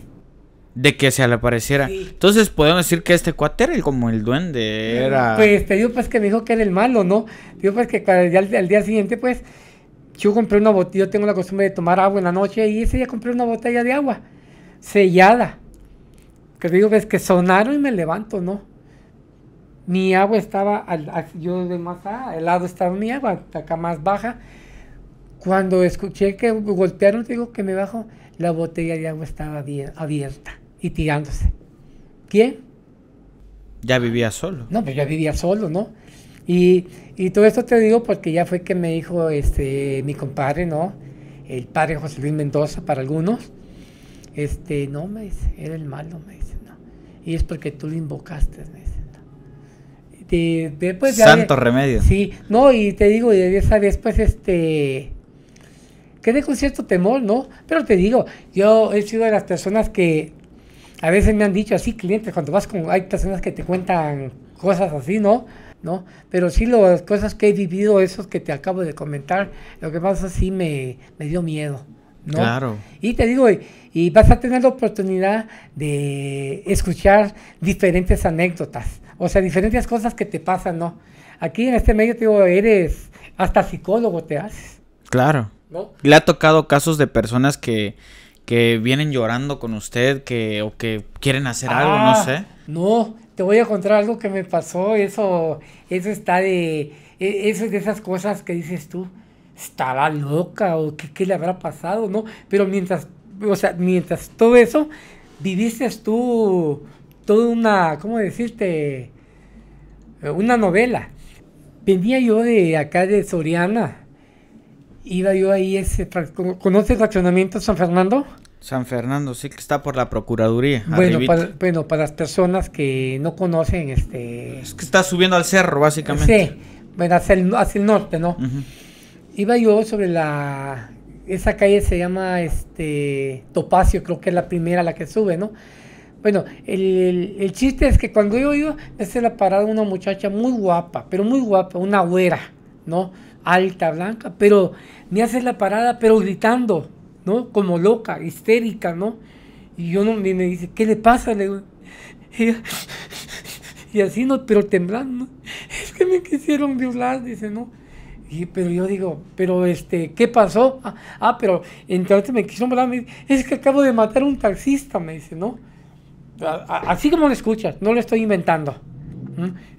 de que se le apareciera. Entonces podemos decir que este cuate como el duende, era... Pues te digo pues que me dijo que era el malo, ¿no? Digo pues que al, día siguiente pues yo compré una botella, yo tengo la costumbre de tomar agua en la noche y ese día compré una botella de agua sellada. Que digo pues que sonaron y me levanto, ¿no? Mi agua estaba, al, yo de más al lado estaba mi agua, acá más baja. Cuando escuché que golpearon, te digo que me bajo, la botella de agua estaba abierta y tirándose. ¿Quién? Ya vivía solo. No, pues ya vivía solo, ¿no? Y, todo esto te digo porque ya fue que me dijo este, mi compadre, ¿no? El padre José Luis Mendoza, para algunos. Este, no, me dice, era el malo, me dice, ¿no? Y es porque tú lo invocaste, me dice, ¿no? De, Santo remedio. Sí, no, y te digo, y esa vez, pues, este, quedé con cierto temor, ¿no? Pero te digo, yo he sido de las personas que a veces me han dicho así clientes, cuando vas con, hay personas que te cuentan cosas así, ¿no? ¿No? Pero sí las cosas que he vivido, esos que te acabo de comentar, lo que pasa sí me, me dio miedo. ¿no? Claro. Y te digo, y vas a tener la oportunidad de escuchar diferentes anécdotas, o sea, diferentes cosas que te pasan, ¿no? Aquí en este medio, te digo, eres hasta psicólogo, te haces. Claro. Le ha tocado casos de personas que, que vienen llorando con usted que, o que quieren hacer algo, no ah, sé. No, te voy a contar algo que me pasó, eso, eso está de, e, eso de esas cosas que dices tú, estará loca o qué, le habrá pasado, ¿no? Pero mientras, o sea, mientras todo eso, viviste tú toda una, ¿cómo decirte? Una novela. Venía yo de acá de Soriana, iba yo ahí ese ¿Conoces fraccionamiento San Fernando? San Fernando, sí que está por la Procuraduría. Bueno para, las personas que no conocen este... Es que está subiendo al cerro, básicamente. Sí, bueno, hacia el, norte, ¿no? Iba yo sobre la... Esa calle se llama este Topacio, creo que es la primera la que sube, ¿no? Bueno, el, chiste es que cuando yo iba, se la parada una muchacha muy guapa, pero muy guapa, una güera, ¿no? alta, blanca, pero me hace la parada, pero gritando, ¿no? Como loca, histérica, ¿no? Y yo no me, dice, ¿qué le pasa? *laughs* y, así, no, pero temblando, *laughs* es que me quisieron violar, dice, ¿no? Y, pero yo digo, pero este, ¿qué pasó? Ah, ah pero pero entonces me quiso violar, me dice, es que acabo de matar a un taxista, me dice, ¿no? así como lo escuchas, no lo estoy inventando.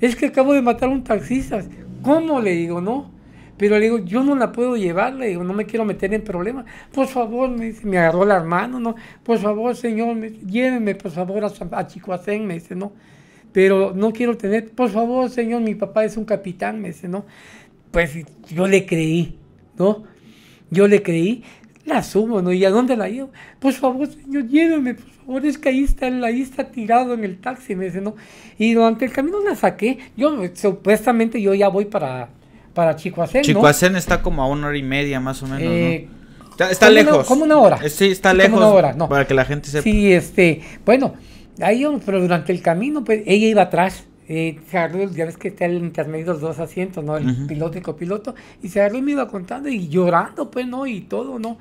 Es que acabo de matar a un taxista. ¿Cómo le digo, no? Pero le digo, yo no la puedo llevar, le digo, no me quiero meter en problemas. Por favor, me dice, me agarró la hermano, no, por favor, señor, llévenme, por favor, a, a Chicoacén, me dice, no. Pero no quiero tener, por favor, señor, mi papá es un capitán, me dice, no. Pues yo le creí, ¿no? Yo le creí, la subo, ¿no? ¿Y a dónde la llevo? Por favor, señor, llévenme, por favor, es que ahí está, ahí está tirado en el taxi, me dice, no. Y durante el camino la saqué, yo supuestamente yo ya voy para para Chicoacén. Chicoacén está como a una hora y media más o menos. ¿no? Eh, está, lejos. como una hora. Eh, sí, está lejos. una hora, no. Para que la gente sepa. Sí, este, bueno, ahí pero durante el camino, pues ella iba atrás. Eh, se ya ves que está el intermedio los dos asientos, ¿no? El piloto y copiloto. Y se agarró me iba contando y llorando, pues, ¿no? Y todo, ¿no?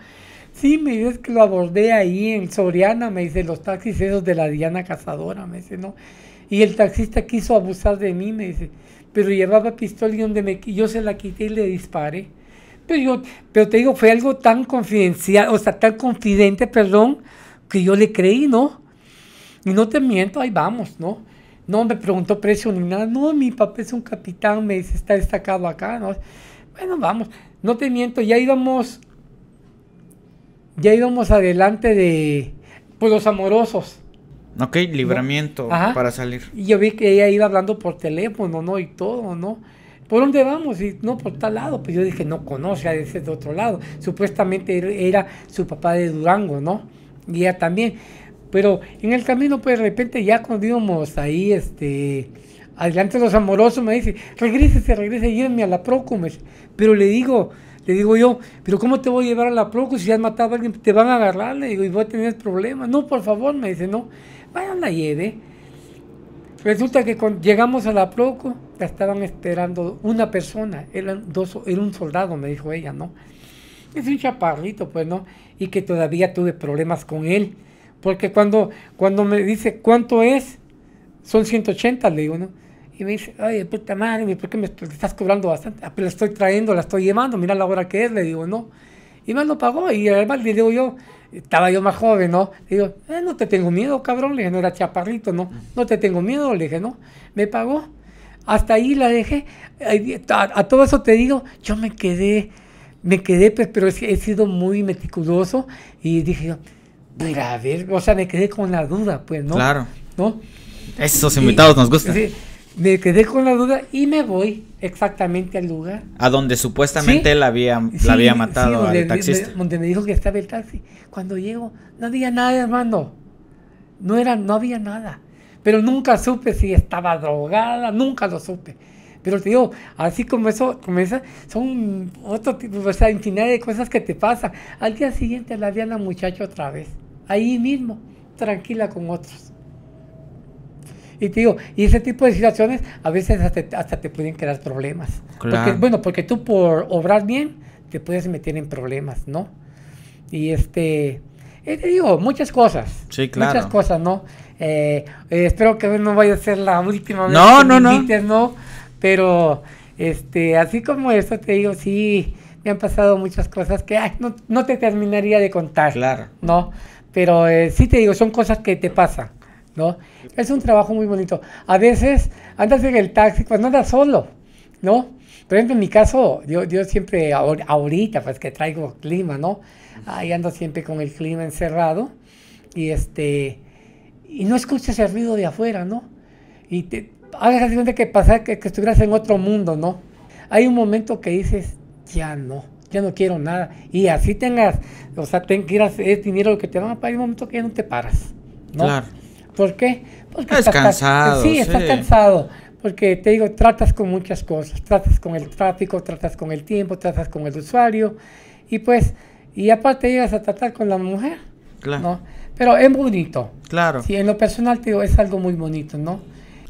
Sí, me dice que lo abordé ahí en Soriana, me dice, los taxis esos de la Diana Cazadora, me dice, ¿no? Y el taxista quiso abusar de mí, me dice, pero llevaba pistola y donde me, yo se la quité y le disparé. Pero, yo, pero te digo, fue algo tan confidencial, o sea, tan confidente, perdón, que yo le creí, ¿no? Y no te miento, ahí vamos, ¿no? No me preguntó precio ni nada. No, mi papá es un capitán, me dice, está destacado acá, ¿no? Bueno, vamos, no te miento, ya íbamos, ya íbamos adelante de, pues los amorosos. Ok, libramiento para salir. Y yo vi que ella iba hablando por teléfono, ¿no? Y todo, ¿no? ¿Por dónde vamos? Y no, por tal lado. Pues yo dije, no conoce a ese de otro lado. Supuestamente era su papá de Durango, ¿no? Y ella también. Pero en el camino, pues de repente ya cuando íbamos ahí, este, adelante los amorosos, me dice, regrésese, regrese, llévenme a la Procumes. Pero le digo, le digo yo, pero ¿cómo te voy a llevar a la Procu si has matado a alguien? Te van a agarrar, le digo, y voy a tener problemas. No, por favor, me dice, no. Vaya la lleve. Resulta que cuando llegamos a la Proco, la estaban esperando una persona, eran dos, era un soldado, me dijo ella, ¿no? Es un chaparrito, pues, ¿no? Y que todavía tuve problemas con él, porque cuando, cuando me dice, ¿cuánto es? Son 180, le digo, ¿no? Y me dice, ay, puta madre, ¿por qué me estás cobrando bastante? Ah, pero pues, la estoy trayendo, la estoy llevando, mira la hora que es, le digo, ¿no? Y me lo pagó, y además le digo yo, estaba yo más joven, ¿no? Le digo, eh, no te tengo miedo, cabrón, le dije, no era chaparrito, ¿no? No te tengo miedo, le dije, ¿no? Me pagó, hasta ahí la dejé, a, todo eso te digo, yo me quedé, me quedé, pues, pero he, sido muy meticuloso y dije mira, a ver, o sea, me quedé con la duda, pues, ¿no? Claro. ¿No? Esos invitados nos gustan me quedé con la duda y me voy exactamente al lugar. A donde supuestamente él había, la había matado al taxista. Me, donde me dijo que estaba el taxi. Cuando llego, no había nada, hermano. No, era, no había nada. Pero nunca supe si estaba drogada, nunca lo supe. Pero te digo, así como eso, comienza son otro tipo, o sea, infinidad de cosas que te pasan. Al día siguiente la vi a la muchacha otra vez, ahí mismo, tranquila con otros. Y te digo, y ese tipo de situaciones a veces hasta, te pueden crear problemas. bueno, porque tú por obrar bien te puedes meter en problemas, ¿no? Y este, eh, te digo, muchas cosas. Sí, claro. Muchas cosas, ¿no? Eh, eh, espero que no vaya a ser la última vez no, que no, me no. Pero, este, así como esto te digo, sí, me han pasado muchas cosas que no, te terminaría de contar. Claro. ¿No? Pero sí te digo, son cosas que te pasan. ¿no? Es un trabajo muy bonito. A veces andas en el taxi, pues no andas solo, ¿no? Por ejemplo, en mi caso, yo, siempre, ahorita, pues que traigo clima, ¿no? Ahí ando siempre con el clima encerrado y este, y no escuchas el ruido de afuera, ¿no? Y te hagas la que pasar que, estuvieras en otro mundo, ¿no? Hay un momento que dices, ya no, ya no quiero nada. Y así tengas, o sea, tengas dinero lo que te van a pagar, un momento que ya no te paras, Claro ¿Por qué? Porque estás cansado. Sí, estás cansado. Porque te digo, tratas con muchas cosas. Tratas con el tráfico, tratas con el tiempo, tratas con el usuario. Y pues, y aparte llegas a tratar con la mujer. Claro. Pero es bonito. Claro. Sí, en lo personal te digo, es algo muy bonito, ¿no?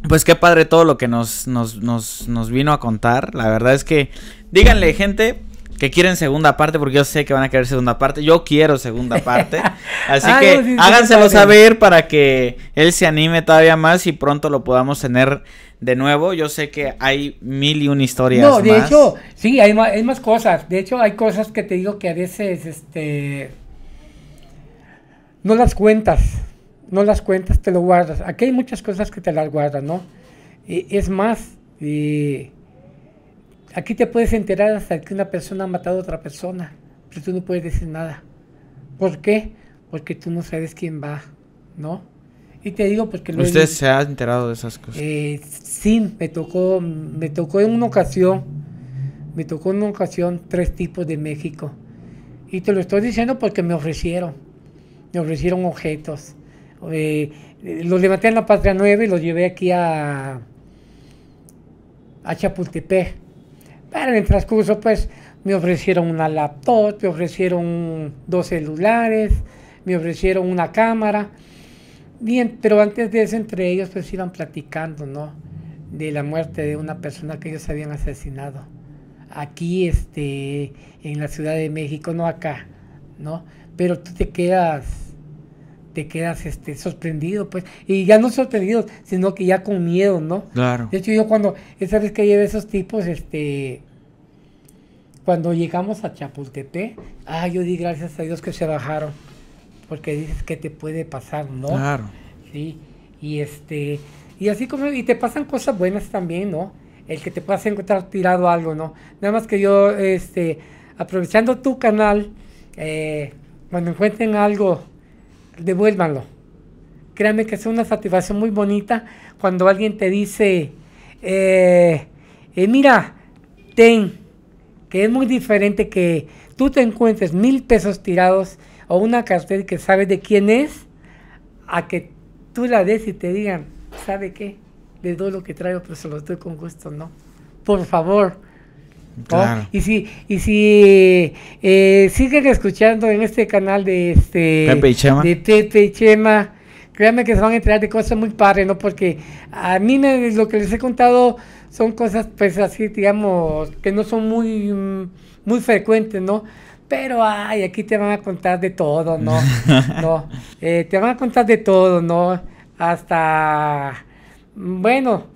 Pues qué padre todo lo que nos, nos vino a contar. La verdad es que, díganle, gente, que quieren segunda parte, porque yo sé que van a querer segunda parte. Yo quiero segunda *laughs* parte. Así ah, que háganselo saber para que él se anime todavía más y pronto lo podamos tener de nuevo. Yo sé que hay mil y una historias. No, de hecho, sí, hay más, cosas. De hecho, hay cosas que te digo que a veces este no las cuentas. No las cuentas, te lo guardas. Aquí hay muchas cosas que te las guardas, ¿no? Y, es más, y Aquí te puedes enterar hasta que una persona ha matado a otra persona, pero tú no puedes decir nada. ¿Por qué? Porque tú no sabes quién va, ¿no? Y te digo porque ¿ustedes se ha enterado de esas cosas? Eh, sí, me tocó, me tocó en una ocasión, me tocó en una ocasión tres tipos de México. Y te lo estoy diciendo porque me ofrecieron, me ofrecieron objetos. Eh, los levanté en la Patria 9 y los llevé aquí a, a Chapultepec pero en transcurso, pues, me ofrecieron una laptop, me ofrecieron dos celulares, me ofrecieron una cámara. Bien, pero antes de eso, entre ellos, pues, iban platicando, ¿no? De la muerte de una persona que ellos habían asesinado. Aquí, este, en la Ciudad de México, no acá, ¿no? Pero tú te quedas te quedas este, sorprendido, pues, y ya no sorprendido, sino que ya con miedo, ¿no? Claro. De hecho, yo cuando, esa vez que llevé esos tipos, este, cuando llegamos a Chapultepec, ah, yo di gracias a Dios que se bajaron, porque dices que te puede pasar, ¿no? Claro. Sí, y este, y así como, y te pasan cosas buenas también, ¿no? El que te puedas encontrar tirado algo, ¿no? Nada más que yo, este, aprovechando tu canal, eh, cuando encuentren algo, devuélvanlo. Créanme que es una satisfacción muy bonita cuando alguien te dice, eh, eh, mira, ten, que es muy diferente que tú te encuentres mil pesos tirados o una cartera que sabes de quién es, a que tú la des y te digan, ¿sabe qué? Le doy lo que traigo, pero se lo doy con gusto, ¿no? Por favor, y si, y si eh, siguen escuchando en este canal de este Chema. de Chema, créanme que se van a enterar de cosas muy padres, ¿no? Porque a mí lo que les he contado son cosas, pues así, digamos, que no son muy, muy frecuentes, ¿no? Pero, ay, aquí te van a contar de todo, ¿no? *laughs* Eh, te van a contar de todo, ¿no? Hasta, bueno,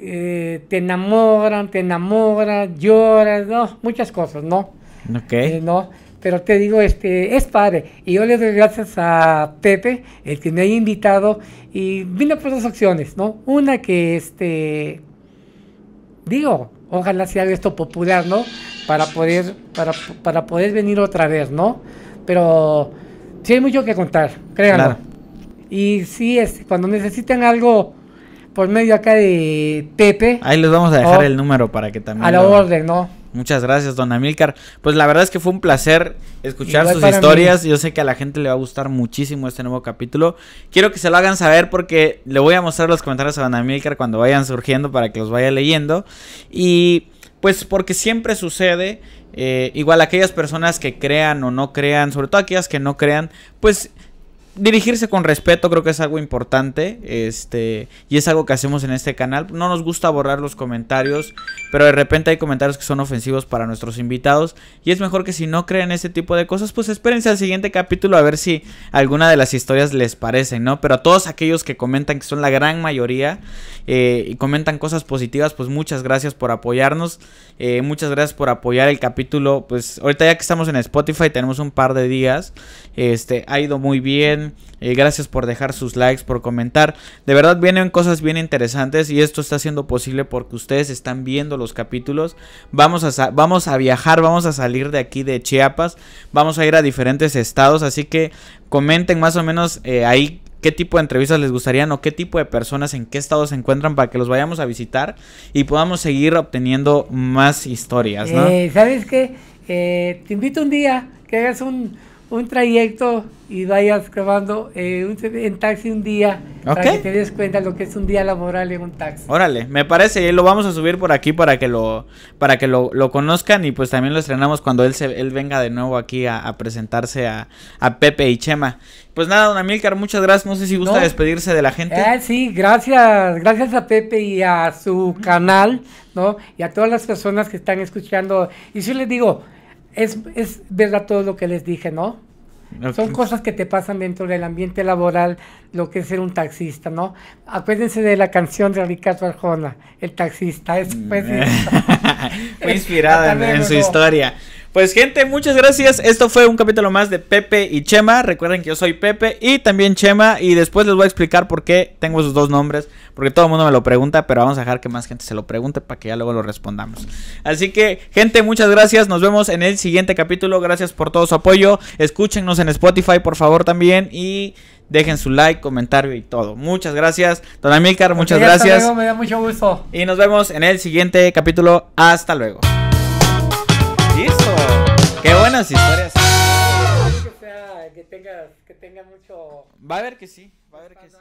eh, te enamoran, te enamoran, Lloran, no, muchas cosas, ¿no? Ok. Eh, no, pero te digo, este, es padre. Y yo le doy gracias a Pepe, el que me ha invitado, y vino por dos opciones, ¿no? Una que, este, digo, ojalá sea esto popular, ¿no? Para poder, para, para poder venir otra vez, ¿no? Pero sí hay mucho que contar, créanlo. Y sí, es, este, cuando necesiten algo por medio acá de Pepe. Ahí les vamos a dejar oh, el número para que también. A la orden, ¿no? Muchas gracias, don Amilcar. Pues la verdad es que fue un placer escuchar sus historias. Yo sé que a la gente le va a gustar muchísimo este nuevo capítulo. Quiero que se lo hagan saber porque le voy a mostrar los comentarios a don Amilcar cuando vayan surgiendo para que los vaya leyendo. Y pues porque siempre sucede. Eh, igual aquellas personas que crean o no crean, sobre todo aquellas que no crean, pues dirigirse con respeto creo que es algo importante este y es algo que hacemos en este canal no nos gusta borrar los comentarios pero de repente hay comentarios que son ofensivos para nuestros invitados y es mejor que si no creen ese tipo de cosas pues espérense al siguiente capítulo a ver si alguna de las historias les parecen no pero a todos aquellos que comentan que son la gran mayoría eh, y comentan cosas positivas pues muchas gracias por apoyarnos eh, muchas gracias por apoyar el capítulo pues ahorita ya que estamos en Spotify tenemos un par de días este ha ido muy bien eh, gracias por dejar sus likes, por comentar. De verdad vienen cosas bien interesantes y esto está siendo posible porque ustedes están viendo los capítulos. Vamos a, vamos a viajar, vamos a salir de aquí de Chiapas, vamos a ir a diferentes estados, así que comenten más o menos eh, ahí qué tipo de entrevistas les gustarían o qué tipo de personas en qué estado se encuentran para que los vayamos a visitar y podamos seguir obteniendo más historias, ¿no? Eh, ¿Sabes qué? te invito un día que hagas un, un trayecto y vayas grabando eh, en taxi un día para que te des cuenta lo que es un día laboral en un taxi. Órale, me parece, eh, lo vamos a subir por aquí para que lo para que lo, conozcan y pues también lo estrenamos cuando él se, él venga de nuevo aquí a, presentarse a, Pepe y Chema. Pues nada, don Amílcar, muchas gracias. No sé si gusta despedirse de la gente. Ah, sí, gracias, gracias a Pepe y a su canal, ¿no? Y a todas las personas que están escuchando. Y yo les digo, es, es verdad todo lo que les dije, ¿no? Son cosas que te pasan dentro del ambiente laboral, lo que es ser un taxista, ¿no? Acuérdense de la canción de Ricardo Arjona, el taxista, mm. pues, *laughs* Fue inspirada en su historia. Pues gente, muchas gracias. Esto fue un capítulo más de Pepe y Chema. Recuerden que yo soy Pepe y también Chema. Y después les voy a explicar por qué tengo esos dos nombres. Porque todo el mundo me lo pregunta, pero vamos a dejar que más gente se lo pregunte para que ya luego lo respondamos. Así que, gente, muchas gracias. Nos vemos en el siguiente capítulo. Gracias por todo su apoyo. Escúchenos en Spotify, por favor, también. Y dejen su like, comentario y todo. Muchas gracias. Don Amílcar, muchas pues gracias. me da mucho gusto. Y nos vemos en el siguiente capítulo. Hasta luego. Qué buenas historias. Que, sea, que, tenga, que tenga mucho. Va a haber que sí, va a haber que sí.